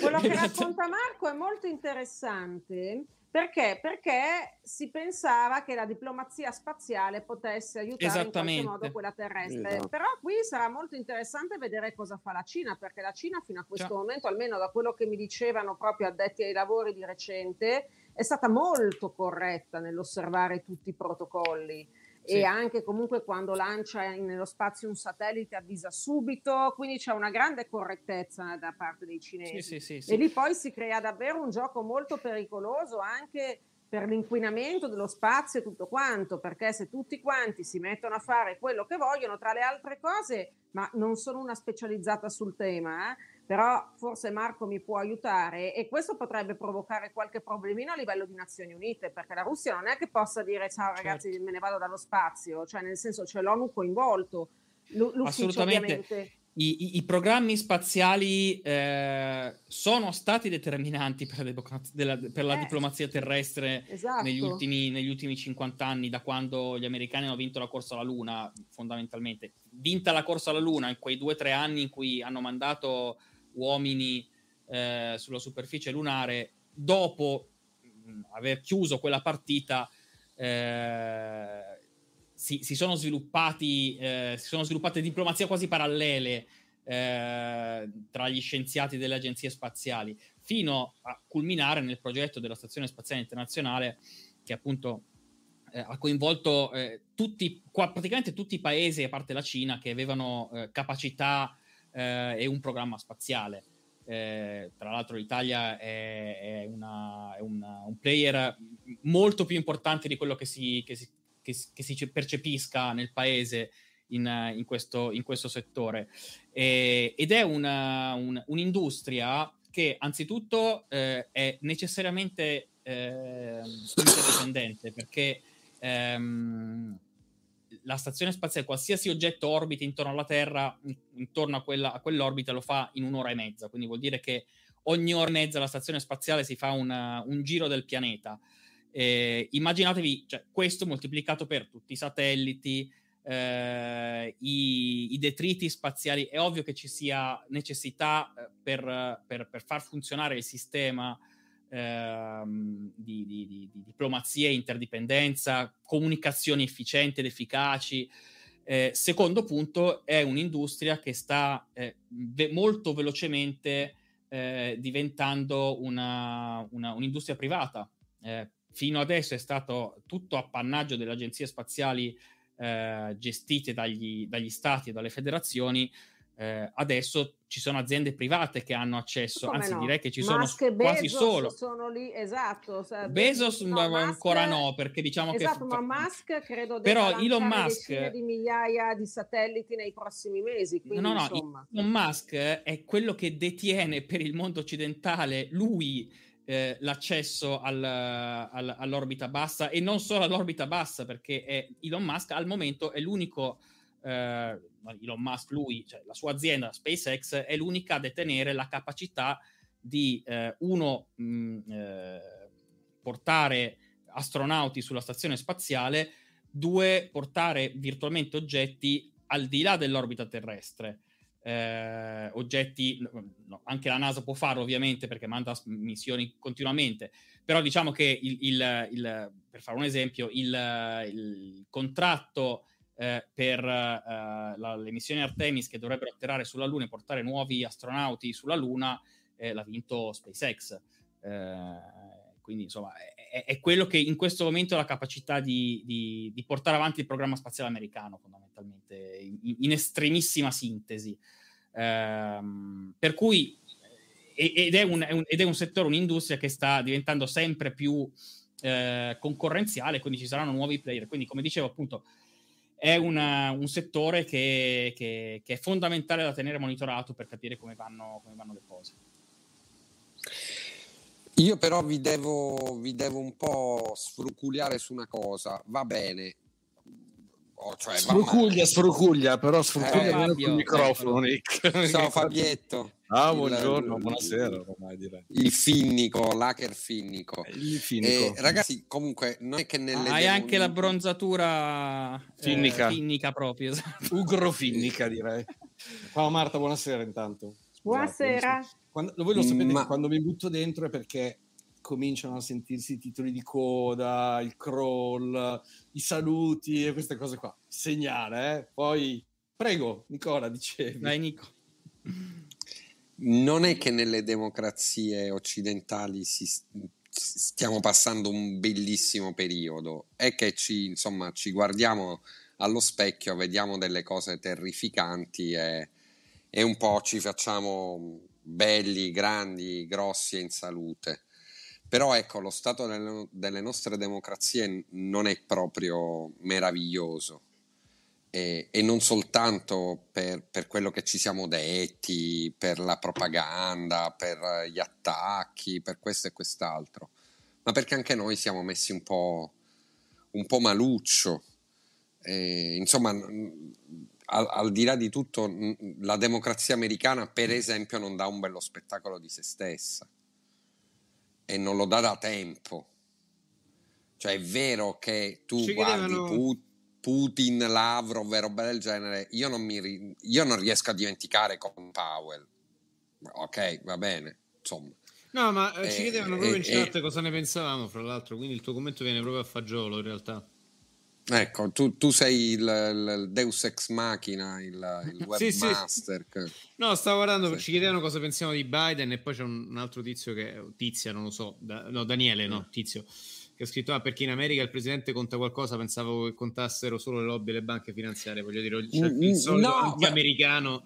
Quello che racconta Marco è molto interessante perché? Perché si pensava che la diplomazia spaziale potesse aiutare in qualche modo quella terrestre. Esatto. Però qui sarà molto interessante vedere cosa fa la Cina, perché la Cina fino a questo Ciao. momento, almeno da quello che mi dicevano proprio addetti ai lavori di recente, è stata molto corretta nell'osservare tutti i protocolli e anche comunque quando lancia nello spazio un satellite avvisa subito, quindi c'è una grande correttezza da parte dei cinesi. Sì, sì, e lì poi si crea davvero un gioco molto pericoloso anche per l'inquinamento dello spazio e tutto quanto, perché se tutti quanti si mettono a fare quello che vogliono, tra le altre cose, ma non sono una specializzata sul tema, eh, però forse Marco mi può aiutare e questo potrebbe provocare qualche problemino a livello di Nazioni Unite, perché la Russia non è che possa dire ciao ragazzi certo. me ne vado dallo spazio, cioè nel senso c'è l'ONU coinvolto, l'ufficio Assolutamente. ovviamente. I, i, i programmi spaziali eh, sono stati determinanti per la, della, per la eh, diplomazia terrestre esatto. negli, ultimi, negli ultimi 50 anni, da quando gli americani hanno vinto la corsa alla Luna, fondamentalmente. Vinta la corsa alla Luna in quei due o tre anni in cui hanno mandato uomini eh, sulla superficie lunare dopo mm, aver chiuso quella partita eh, si, si, sono sviluppati eh, si sono sviluppate diplomazie quasi parallele eh, tra gli scienziati delle agenzie spaziali fino a culminare nel progetto della stazione spaziale internazionale che appunto eh, ha coinvolto eh, tutti, qua, praticamente tutti i paesi, a parte la Cina, che avevano eh, capacità eh, e un programma spaziale. Eh, tra l'altro l'Italia è, è, una, è una, un player molto più importante di quello che si, che si, che, che si percepisca nel paese in, in, questo, in questo, settore. Eh, ed è una, un, un'industria che anzitutto eh, è necessariamente eh, interdipendente perché ehm, la stazione spaziale, qualsiasi oggetto orbita intorno alla Terra, intorno a, quella, a, quell'orbita, lo fa in un'ora e mezza. Quindi vuol dire che ogni ora e mezza la stazione spaziale si fa una, un giro del pianeta. Eh, immaginatevi cioè, questo moltiplicato per tutti i satelliti, eh, i, i, detriti spaziali. È ovvio che ci sia necessità eh, per, per, per far funzionare il sistema ehm, di, di, di, di, diplomazia e interdipendenza, comunicazioni efficienti ed efficaci. Eh, secondo punto, è un'industria che sta eh, ve- molto velocemente eh, diventando una, una, un'industria privata. Eh, fino adesso è stato tutto appannaggio delle agenzie spaziali eh, gestite dagli, dagli stati e dalle federazioni, eh, adesso ci sono aziende private che hanno accesso, Come anzi no? direi che ci sono Musk sono quasi solo. Sono lì, esatto. Cioè, Bezos no, Musk, ancora no, perché diciamo esatto, che... Esatto, ma Musk credo Però Elon Musk... di migliaia di satelliti nei prossimi mesi. Quindi, no, no, insomma. Elon Musk è quello che detiene per il mondo occidentale lui eh, l'accesso al, al, all'orbita bassa e non solo all'orbita bassa perché è, Elon Musk al momento è l'unico eh, Elon Musk, lui, cioè la sua azienda SpaceX, è l'unica a detenere la capacità di, eh, uno, mh, mm, eh, portare astronauti sulla stazione spaziale, due, portare virtualmente oggetti al di là dell'orbita terrestre. Eh, oggetti, no, anche la NASA può farlo ovviamente perché manda missioni continuamente, però diciamo che il, il, il, per fare un esempio, il, contratto eh, per eh, la, le missioni Artemis che dovrebbero atterrare sulla Luna e portare nuovi astronauti sulla Luna, eh, l'ha vinto SpaceX. Eh, quindi insomma è, è, quello che in questo momento ha la capacità di, di, di, portare avanti il programma spaziale americano fondamentalmente, in, in estremissima sintesi. Ehm, per cui eh, ed è, un, è un, ed è un, settore, un'industria che sta diventando sempre più eh, concorrenziale, quindi ci saranno nuovi player. Quindi, come dicevo, appunto, è una, un settore che, che, che, è fondamentale da tenere monitorato per capire come vanno, come vanno le cose. Io però vi devo, vi devo un po' sfruculiare su una cosa, va bene. Oh, cioè, sfrucuglia, sfrucuglia, però sfrucuglia eh, il microfono, ecco. Nick. Ciao Fabietto. Ah, buongiorno, eh, il, buonasera ormai direi. Il finnico, l'hacker finnico. Eh, il finnico. Eh, ragazzi, comunque, non è che nelle... Ah, hai anche un... la bronzatura eh, finnica. Eh, finnica proprio. Esatto. finnica, direi. Ciao Marta, buonasera intanto. buonasera. Quando, voi lo sapete Ma... quando mi butto dentro è perché cominciano a sentirsi i titoli di coda, il crawl, i saluti e queste cose qua. Segnale, eh? Poi, prego, Nicola, dicevi. Dai, Nico non è che nelle democrazie occidentali si, stiamo passando un bellissimo periodo, è che ci, insomma, ci guardiamo allo specchio, vediamo delle cose terrificanti e, e un po' ci facciamo belli, grandi, grossi e in salute. Però ecco, lo stato delle, delle nostre democrazie non è proprio meraviglioso e, eh, e non soltanto per, per, quello che ci siamo detti, per la propaganda, per eh, gli attacchi, per questo e quest'altro, ma perché anche noi siamo messi un po', un po maluccio. E, insomma, al, al, di là di tutto, la democrazia americana, per esempio, non dà un bello spettacolo di se stessa e non lo dà da tempo. Cioè, è vero che tu Ci guardi chiedevano... Putin. Putin, Lavrov e roba del genere, io non, mi, io non riesco a dimenticare con Powell. Ok, va bene, insomma. No, ma eh, ci eh, chiedevano eh, proprio in eh. chat eh, cosa ne pensavamo, fra l'altro, quindi il tuo commento viene proprio a fagiolo in realtà. Ecco, tu, tu sei il, il, Deus ex machina, il, il webmaster. (laughs) sì, sì. No, stavo guardando, sì. ci chiedevano cosa pensiamo di Biden e poi c'è un, altro tizio che, tizia, non lo so, da, no, Daniele, no, mm. tizio, che ho scritto ah, perché in America il presidente conta qualcosa, pensavo che contassero solo le lobby e le banche finanziarie, voglio dire, cioè, il mm, solito no, anti-americano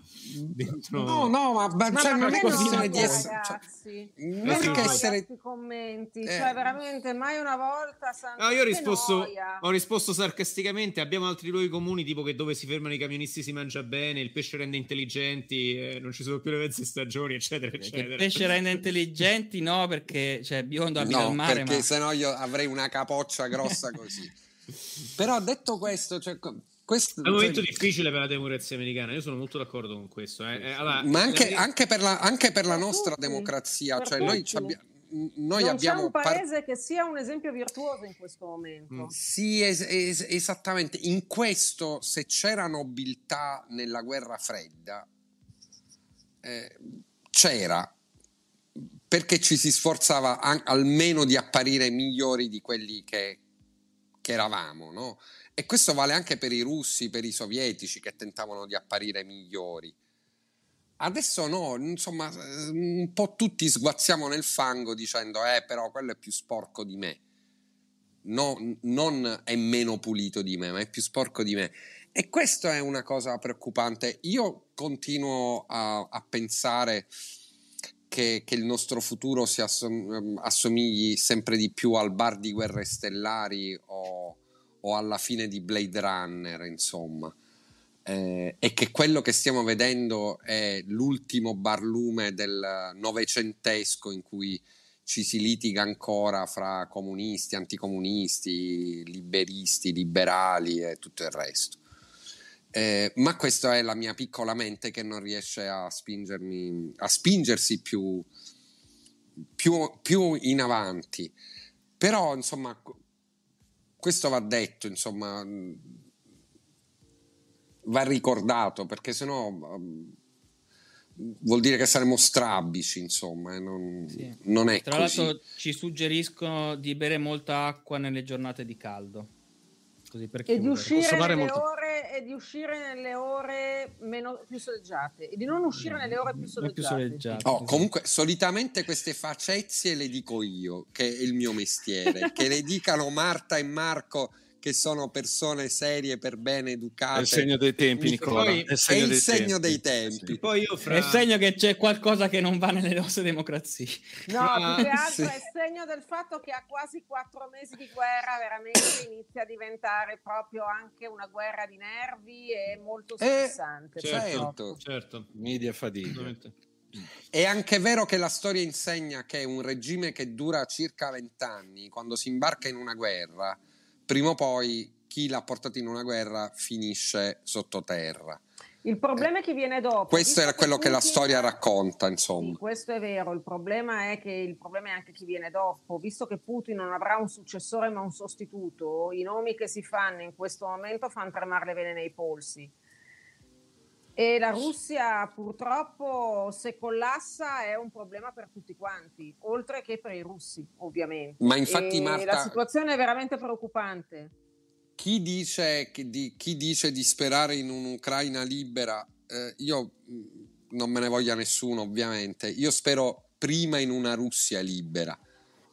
dentro... No, no, ma, ma cioè, non è questione di essere... Cioè, non eh, è che essere... commenti, eh. cioè veramente mai una volta... no, io ho risposto, ho risposto sarcasticamente, abbiamo altri luoghi comuni tipo che dove si fermano i camionisti si mangia bene, il pesce rende intelligenti, eh, non ci sono più le mezze stagioni, eccetera, eh, eccetera. Il pesce rende intelligenti no, perché cioè, Biondo abita no, al mare, perché ma... sennò io avrei farei una capoccia grossa così. (laughs) Però detto questo, cioè, questo, è un momento cioè... difficile per la democrazia americana, io sono molto d'accordo con questo. Eh. eh allora, Ma anche, la... anche, per la, anche, per la, nostra democrazia, cioè noi abbiamo noi non abbiamo un paese par- che sia un esempio virtuoso in questo momento. Mm. Sì, es- es- esattamente. In questo, se c'era nobiltà nella guerra fredda, eh, c'era perché ci si sforzava an- almeno di apparire migliori di quelli che, che eravamo, no? E questo vale anche per i russi, per i sovietici che tentavano di apparire migliori. Adesso no, insomma, un po' tutti sguazziamo nel fango dicendo eh però quello è più sporco di me. No, non è meno pulito di me, ma è più sporco di me. E questa è una cosa preoccupante. Io continuo a, a pensare che, che il nostro futuro si assom- ehm, assomigli sempre di più al bar di guerre stellari o, o alla fine di Blade Runner, insomma. Eh, e che quello che stiamo vedendo è l'ultimo barlume del novecentesco in cui ci si litiga ancora fra comunisti, anticomunisti, liberisti, liberali e tutto il resto. Eh, ma questa è la mia piccola mente che non riesce a spingermi a spingersi più, più, più in avanti. Però, insomma, questo va detto, insomma, mm, va ricordato perché sennò um, vuol dire che saremo strabici, insomma, non, sì. non è Tra così. l'altro ci suggeriscono di bere molta acqua nelle giornate di caldo così per e di uscire, nelle, molto... ore, e di uscire nelle ore meno, più soleggiate e di non uscire nelle ore più soleggiate. Più soleggiate oh, comunque, solitamente queste facezie le dico io, che è il mio mestiere, che le dicano Marta e Marco che sono persone serie per bene educate. È il segno dei tempi, Nicola. Poi, è il segno, è il dei, segno tempi. dei, tempi. Sì. Poi io fra... È il segno che c'è qualcosa che non va nelle nostre democrazie. No, ah, più che altro sì. è il segno del fatto che a quasi quattro mesi di guerra veramente inizia a diventare proprio anche una guerra di nervi e molto eh, stressante. Eh, certo, certo. Media fatica. È anche vero che la storia insegna che un regime che dura circa vent'anni, quando si imbarca in una guerra, prima o poi chi l'ha portato in una guerra finisce sottoterra. Il problema eh, che viene dopo. Questo era quello che, Putin, che la storia racconta, insomma. Sì, questo è vero. Il problema è, che, il problema è anche chi viene dopo. Visto che Putin non avrà un successore ma un sostituto, i nomi che si fanno in questo momento fanno tremare le vene nei polsi. E la Russia purtroppo se collassa è un problema per tutti quanti, oltre che per i russi ovviamente. Ma infatti e Marta... La situazione è veramente preoccupante. Chi dice, di, chi dice di sperare in un'Ucraina libera? Eh, io mm, non me ne voglia nessuno ovviamente, io spero prima in una Russia libera,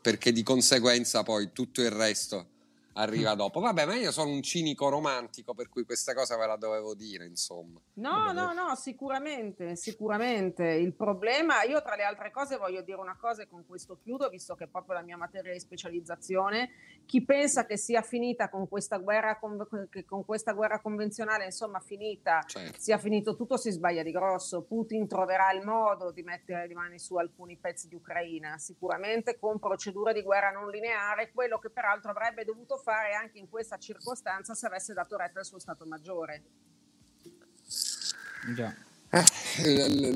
perché di conseguenza poi tutto il resto arriva mm. dopo. Vabbè, ma io sono un cinico romantico, per cui questa cosa ve la dovevo dire, insomma. No, no, no, sicuramente, sicuramente. Il problema, io tra le altre cose voglio dire una cosa e con questo chiudo, visto che è proprio la mia materia di specializzazione, chi pensa che sia finita con questa guerra, con, con questa guerra convenzionale, insomma, finita, certo. sia finito tutto, si sbaglia di grosso. Putin troverà il modo di mettere le mani su alcuni pezzi di Ucraina, sicuramente con procedure di guerra non lineare, quello che peraltro avrebbe dovuto fare anche in questa circostanza se avesse dato retta al suo Stato Maggiore. Già. Eh,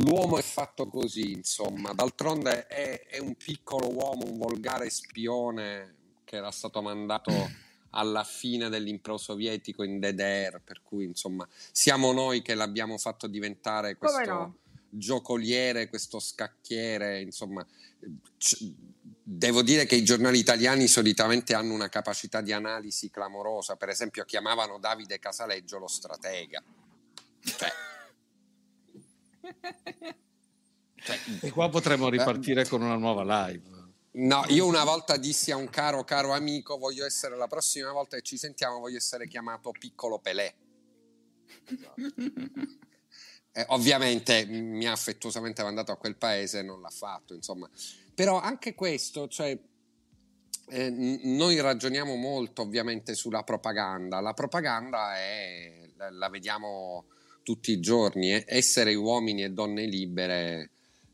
l'uomo è fatto così, insomma, d'altronde è, è, un piccolo uomo, un volgare spione che era stato mandato (coughs) alla fine dell'impero sovietico in Deder. per cui insomma siamo noi che l'abbiamo fatto diventare questo no? giocoliere, questo scacchiere, insomma, c- Devo dire che i giornali italiani solitamente hanno una capacità di analisi clamorosa, per esempio chiamavano Davide Casaleggio lo stratega. Cioè. cioè. (laughs) E qua potremmo ripartire eh. con una nuova live. No, io una volta dissi a un caro caro amico, voglio essere la prossima volta che ci sentiamo, voglio essere chiamato piccolo Pelé. (laughs) eh, ovviamente mi ha affettuosamente mandato a quel paese e non l'ha fatto, insomma. Però anche questo, cioè, eh, noi ragioniamo molto ovviamente sulla propaganda. La propaganda è, la vediamo tutti i giorni, essere uomini e donne libere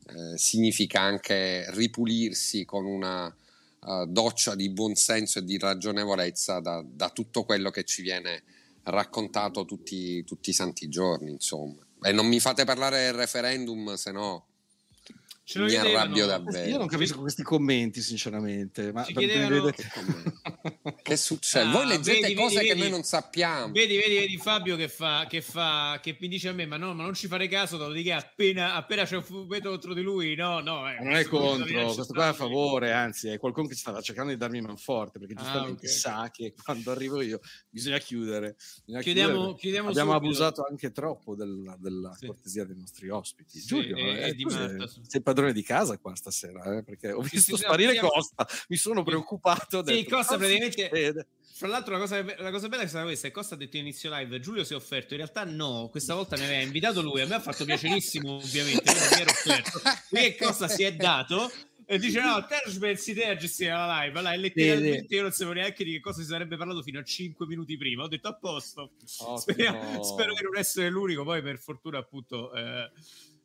eh, significa anche ripulirsi con una uh, doccia di buonsenso e di ragionevolezza da, da, tutto quello che ci viene raccontato tutti, tutti i santi giorni, insomma. E non mi fate parlare del referendum, se no Ce lo mi arrabbio davvero. Io non capisco questi commenti, sinceramente. Ma Ci chiedevano... che, (laughs) che succede? Cioè, ah, Voi leggete vedi, cose vedi, che vedi. noi non sappiamo. Vedi, vedi, Fabio che fa, che fa, che mi dice a me, ma no, ma non ci fare caso, dopodiché appena, appena c'è un fumetto contro di lui, no, no. Eh, non è contro, questo qua è a favore, anzi è qualcuno che stava cercando di darmi man forte, perché ah, giustamente ah, okay. sa che quando arrivo io bisogna chiudere. Bisogna chiudiamo, chiudere. chiudiamo Abbiamo subito. abusato anche troppo della, della sì. cortesia dei nostri ospiti. Sì, Giulio, e, eh, e di Marta. Sempre padrone di casa qua stasera, eh, perché ho visto sì, sparire abbiamo... Costa, mi sono preoccupato. Detto, sì, Costa ah, praticamente... Fra l'altro la cosa, la cosa, bella è stata questa, Costa ha detto inizio live, Giulio si è offerto, in realtà no, questa volta mi aveva invitato lui, a me ha fatto piacerissimo ovviamente, io mi ero offerto, qui Costa si è dato e dice no, te non ci pensi te a gestire la live, allora, e letteralmente sì, io non sapevo neanche di che cosa si sarebbe parlato fino a 5 minuti prima, ho detto a posto, spero, spero di non essere l'unico, poi per fortuna appunto... Eh,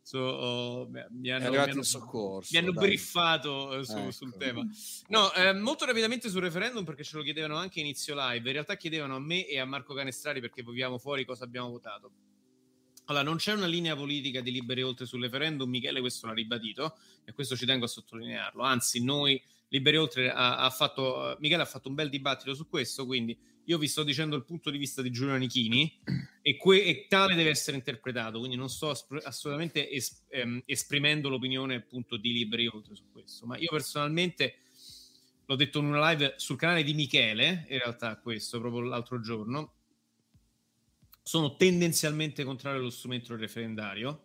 So, oh, mi hanno, mi hanno, soccorso, mi hanno briefato eh, su, ecco. sul tema. No, eh, molto rapidamente sul referendum perché ce lo chiedevano anche inizio live. In realtà chiedevano a me e a Marco Canestrari perché viviamo fuori cosa abbiamo votato. Allora, non c'è una linea politica di liberi oltre sul referendum, Michele questo l'ha ribadito e questo ci tengo a sottolinearlo. Anzi, noi liberi oltre ha, ha fatto, Michele ha fatto un bel dibattito su questo, quindi io vi sto dicendo il punto di vista di Giulio Anichini e, que- e tale deve essere interpretato, quindi non sto asp- assolutamente es- ehm, esprimendo l'opinione appunto di Liberi Oltre su questo, ma io personalmente l'ho detto in una live sul canale di Michele, in realtà questo proprio l'altro giorno, sono tendenzialmente contrario allo strumento referendario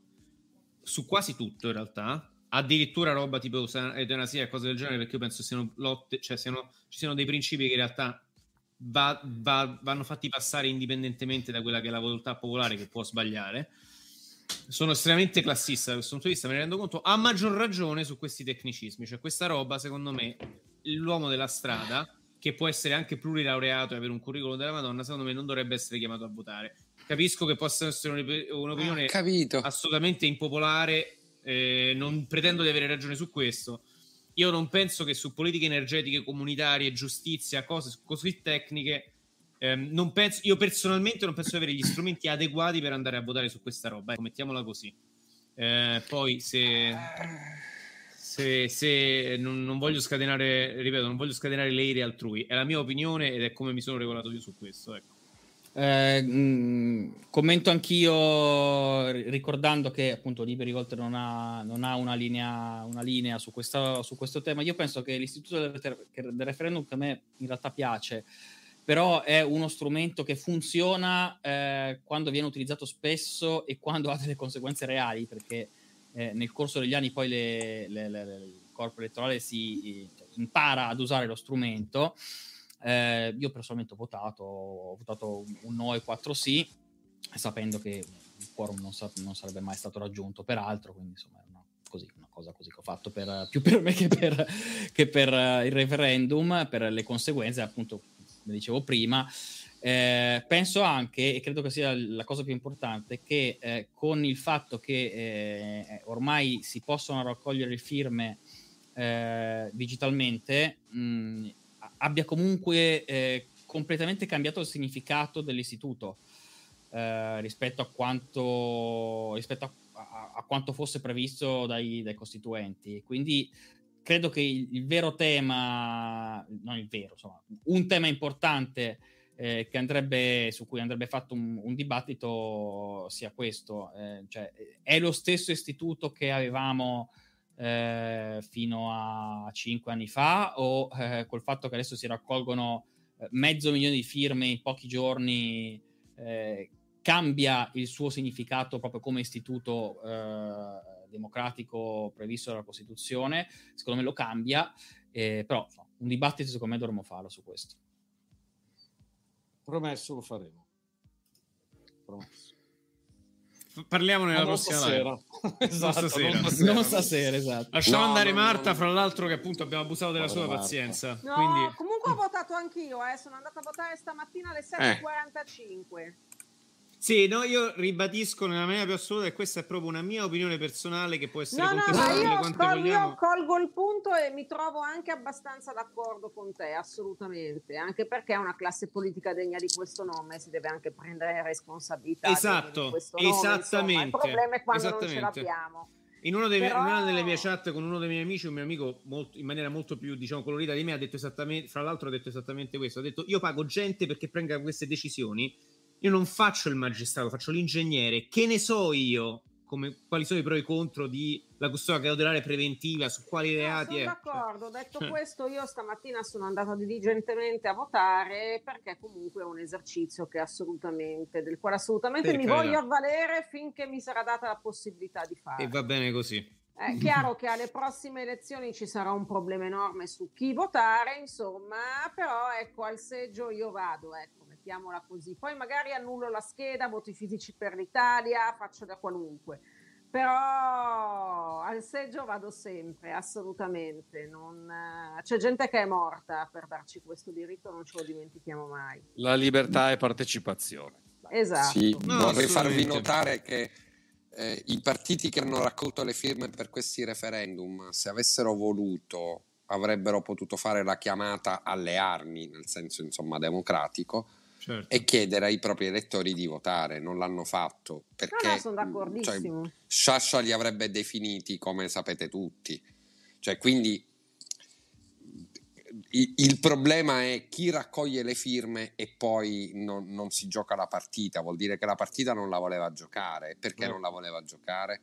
su quasi tutto in realtà, addirittura roba tipo eutanasia e cose del genere, perché io penso siano lotte, cioè siano, ci siano dei principi che in realtà va, va, vanno fatti passare indipendentemente da quella che è la volontà popolare che può sbagliare. Sono estremamente classista da questo punto di vista, me ne rendo conto, a maggior ragione su questi tecnicismi, cioè questa roba secondo me l'uomo della strada che può essere anche plurilaureato e avere un curriculum della Madonna, secondo me non dovrebbe essere chiamato a votare. Capisco che possa essere un'opinione ah, assolutamente impopolare, eh, non pretendo di avere ragione su questo, io non penso che su politiche energetiche comunitarie, giustizia, cose così tecniche, ehm, penso, io personalmente non penso di avere gli strumenti adeguati per andare a votare su questa roba, ecco, mettiamola così. Eh, poi se, se, se non, non, voglio scatenare, ripeto, non voglio scatenare le ire altrui, è la mia opinione ed è come mi sono regolato io su questo, ecco. Eh, mm, commento anch'io ricordando che appunto Liberi Volte non ha, non ha una linea, una linea su, questa, su, questo tema. Io penso che l'istituto del, ter- del, referendum che a me in realtà piace, però è uno strumento che funziona eh, quando viene utilizzato spesso e quando ha delle conseguenze reali, perché eh, nel corso degli anni poi le, le, le, il corpo elettorale si cioè, impara ad usare lo strumento eh, io personalmente ho votato, ho votato un no e quattro sì, sapendo che il quorum non, sa- non sarebbe mai stato raggiunto, peraltro, quindi insomma è una, così, una cosa così che ho fatto per, più per me che per, che per eh, il referendum, per le conseguenze, appunto, come dicevo prima. Eh, penso anche, e credo che sia la cosa più importante, che eh, con il fatto che eh, ormai si possono raccogliere le firme eh, digitalmente, mh, mm, abbia comunque eh, completamente cambiato il significato dell'istituto eh, rispetto, a quanto, rispetto a, a, a quanto fosse previsto dai, dai, costituenti. Quindi credo che il, il vero tema, non il vero, insomma, un tema importante eh, andrebbe, su cui andrebbe fatto un, un dibattito sia questo, eh, cioè, è lo stesso istituto che avevamo eh, fino a 5 anni fa o eh, col fatto che adesso si raccolgono eh, mezzo milione di firme in pochi giorni eh, cambia il suo significato proprio come istituto eh, democratico previsto dalla Costituzione, secondo me lo cambia, però un dibattito secondo me dovremmo farlo su questo. Promesso lo faremo. Promesso. Parliamo nella prossima sera. (laughs) Esatto, non stasera. Non stasera, non stasera esatto. Lasciamo no, andare no, Marta, no, fra l'altro che appunto abbiamo abusato della sua Marta. pazienza. Quindi... comunque ho votato anch'io, eh. sono andata a votare stamattina alle 7.45. Eh. Sì, no, io ribadisco nella maniera più assoluta e questa è proprio una mia opinione personale che può essere no, contestata. No, io, col- io colgo il punto e mi trovo anche abbastanza d'accordo con te, assolutamente, anche perché una classe politica degna di questo nome si deve anche prendere responsabilità esatto, di questo nome. Esattamente. Insomma, il problema è quando non ce l'abbiamo. In, una Però... delle mie chat con uno dei miei amici, un mio amico molto, in maniera molto più diciamo, colorita di me ha detto esattamente, fra l'altro ha detto esattamente questo, ha detto io pago gente perché prenda queste decisioni io non faccio il magistrato, faccio l'ingegnere. Che ne so io? Come, quali sono i pro e i contro di la custodia cautelare preventiva, su quali reati sono è. Ecco. d'accordo, detto eh. questo io stamattina sono andata diligentemente a votare perché comunque è un esercizio che assolutamente, del quale assolutamente per mi carità. voglio avvalere finché mi sarà data la possibilità di fare. E va bene così. È chiaro che alle prossime elezioni ci sarà un problema enorme su chi votare, insomma, però ecco al seggio io vado, ecco, mettiamola così. Poi magari annullo la scheda, voti fisici per l'Italia, faccio da qualunque. Però al seggio vado sempre, assolutamente. Non, eh, c'è gente che è morta per darci questo diritto, non ce lo dimentichiamo mai. La libertà e partecipazione. Esatto. Sì, no, vorrei farvi notare che eh, i partiti che hanno raccolto le firme per questi referendum, se avessero voluto, avrebbero potuto fare la chiamata alle armi, nel senso insomma democratico, certo. e chiedere ai propri elettori di votare. Non l'hanno fatto perché no, no, sono mhmm, cioè, d'accordissimo. Cioè, Sciascia li avrebbe definiti come sapete tutti. Cioè, quindi il problema è chi raccoglie le firme e poi non, non, si gioca la partita, vuol dire che la partita non la voleva giocare. Perché eh. non la voleva giocare?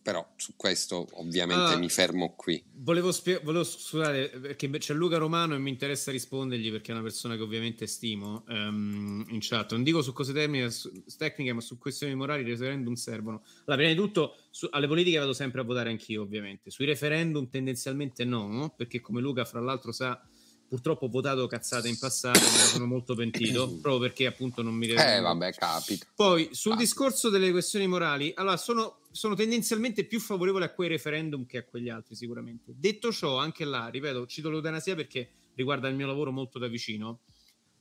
però su questo ovviamente ah, mi fermo qui. Volevo, spie- volevo scusare perché eh, c'è Luca Romano e mi interessa rispondergli perché è una persona che ovviamente stimo um, in chat. Non dico su cose termine, su tecniche, ma su questioni morali i referendum servono. Allora, prima di tutto su- alle politiche vado sempre a votare anch'io ovviamente, sui referendum tendenzialmente no, perché come Luca fra l'altro sa purtroppo ho votato cazzate in passato, me ne sono molto pentito, (coughs) proprio perché appunto non mi ricordo. Eh vabbè, capita. Poi sul capita. discorso delle questioni morali, allora sono, sono, tendenzialmente più favorevole a quei referendum che a quegli altri sicuramente. Detto ciò, anche là, ripeto, cito l'eutanasia perché riguarda il mio lavoro molto da vicino.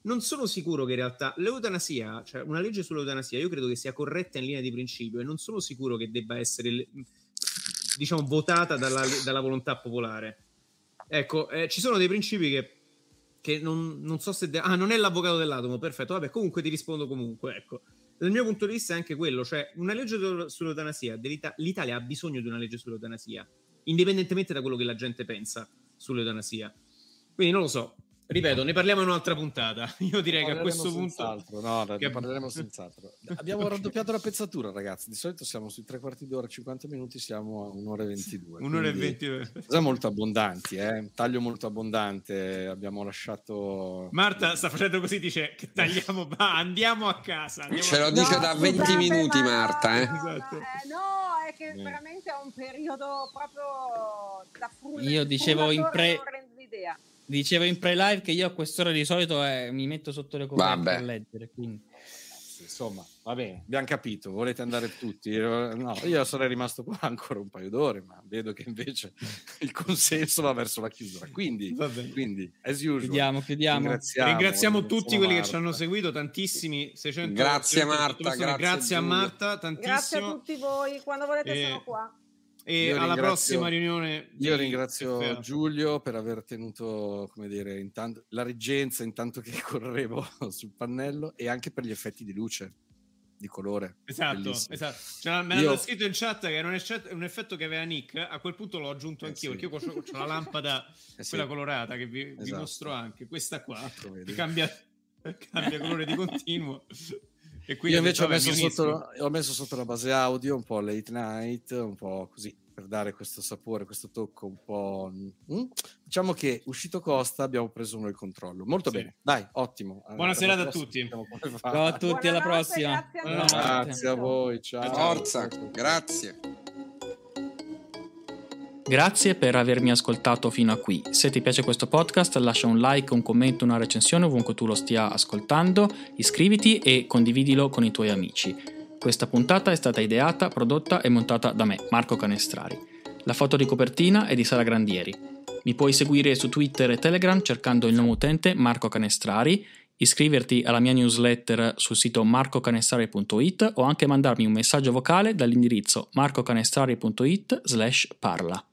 Non sono sicuro che in realtà l'eutanasia, cioè una legge sull'eutanasia, io credo che sia corretta in linea di principio e non sono sicuro che debba essere, diciamo, votata dalla, dalla volontà popolare Ecco, eh, ci sono dei principi che, che non, non, so se... De- ah, non è l'avvocato dell'atomo, perfetto. Vabbè, comunque ti rispondo comunque, ecco. Dal mio punto di vista è anche quello, cioè una legge sull'eutanasia, l'Italia ha bisogno di una legge sull'eutanasia, indipendentemente da quello che la gente pensa sull'eutanasia. Quindi non lo so, Ripeto, ne parliamo in un'altra puntata. (laughs) Io direi che a questo punto. No, ne che... parleremo (laughs) senz'altro. Abbiamo okay. raddoppiato la pezzatura, ragazzi. Di solito siamo sui tre quarti d'ora, 50 minuti, siamo a un'ora e 22. un'ora e 22. Cosa molto abbondanti, eh? Un taglio molto abbondante. Abbiamo lasciato. Marta sta facendo così, dice che tagliamo, ma (laughs) andiamo a casa. Andiamo Ce lo dice no, da 20 minuti, ma... Marta. Eh? Esatto. Eh, no, è che veramente è un periodo proprio da full. Io dicevo in pre. L'idea. Dicevo in pre-live che io a quest'ora di solito eh, mi metto sotto le coperte a leggere, quindi insomma, va bene, abbiamo capito, volete andare tutti. Io, no, io sarei rimasto qua ancora un paio d'ore, ma vedo che invece (laughs) il consenso va verso la chiusura. Quindi, quindi as usual, chiudiamo, chiudiamo. Ringraziamo, ringraziamo tutti quelli Marta. che ci hanno seguito, tantissimi. 600, grazie 600, Marta, grazie, grazie, a Marta, tantissimo. Grazie a tutti voi, quando volete e... Eh, sono qua. E io alla prossima riunione. Io ringrazio Giulio per aver tenuto, come dire, intanto, la reggenza intanto che (laughs) correvo sul pannello e anche per gli effetti di luce di colore. Esatto, esatto. Cioè, me l'hanno io... scritto in chat che era un, effetto che aveva Nick, a quel punto l'ho aggiunto eh anch'io, sì. perché io ho, la lampada, (laughs) eh sì. quella colorata che vi, esatto. vi, mostro anche, questa qua, cambia, (laughs) cambia colore di continuo. E qui Io invece ho messo, sotto, ho messo, sotto, la base audio un po' late night, un po' così per dare questo sapore, questo tocco un po'... Mm, diciamo che uscito Costa abbiamo preso noi il controllo. Molto sì. bene, dai, ottimo. Buonasera a tutti. Ciao a tutti, alla prossima. Grazie a, grazie a voi, ciao. Forza, grazie. Grazie per avermi ascoltato fino a qui. Se ti piace questo podcast lascia un like, un commento, una recensione ovunque tu lo stia ascoltando, iscriviti e condividilo con i tuoi amici. Questa puntata è stata ideata, prodotta e montata da me, Marco Canestrari. La foto di copertina è di Sara Grandieri. Mi puoi seguire su Twitter e Telegram cercando il nome utente Marco Canestrari, iscriverti alla mia newsletter sul sito marcocanestrari.it o anche mandarmi un messaggio vocale dall'indirizzo marcocanestrari.it slash parla.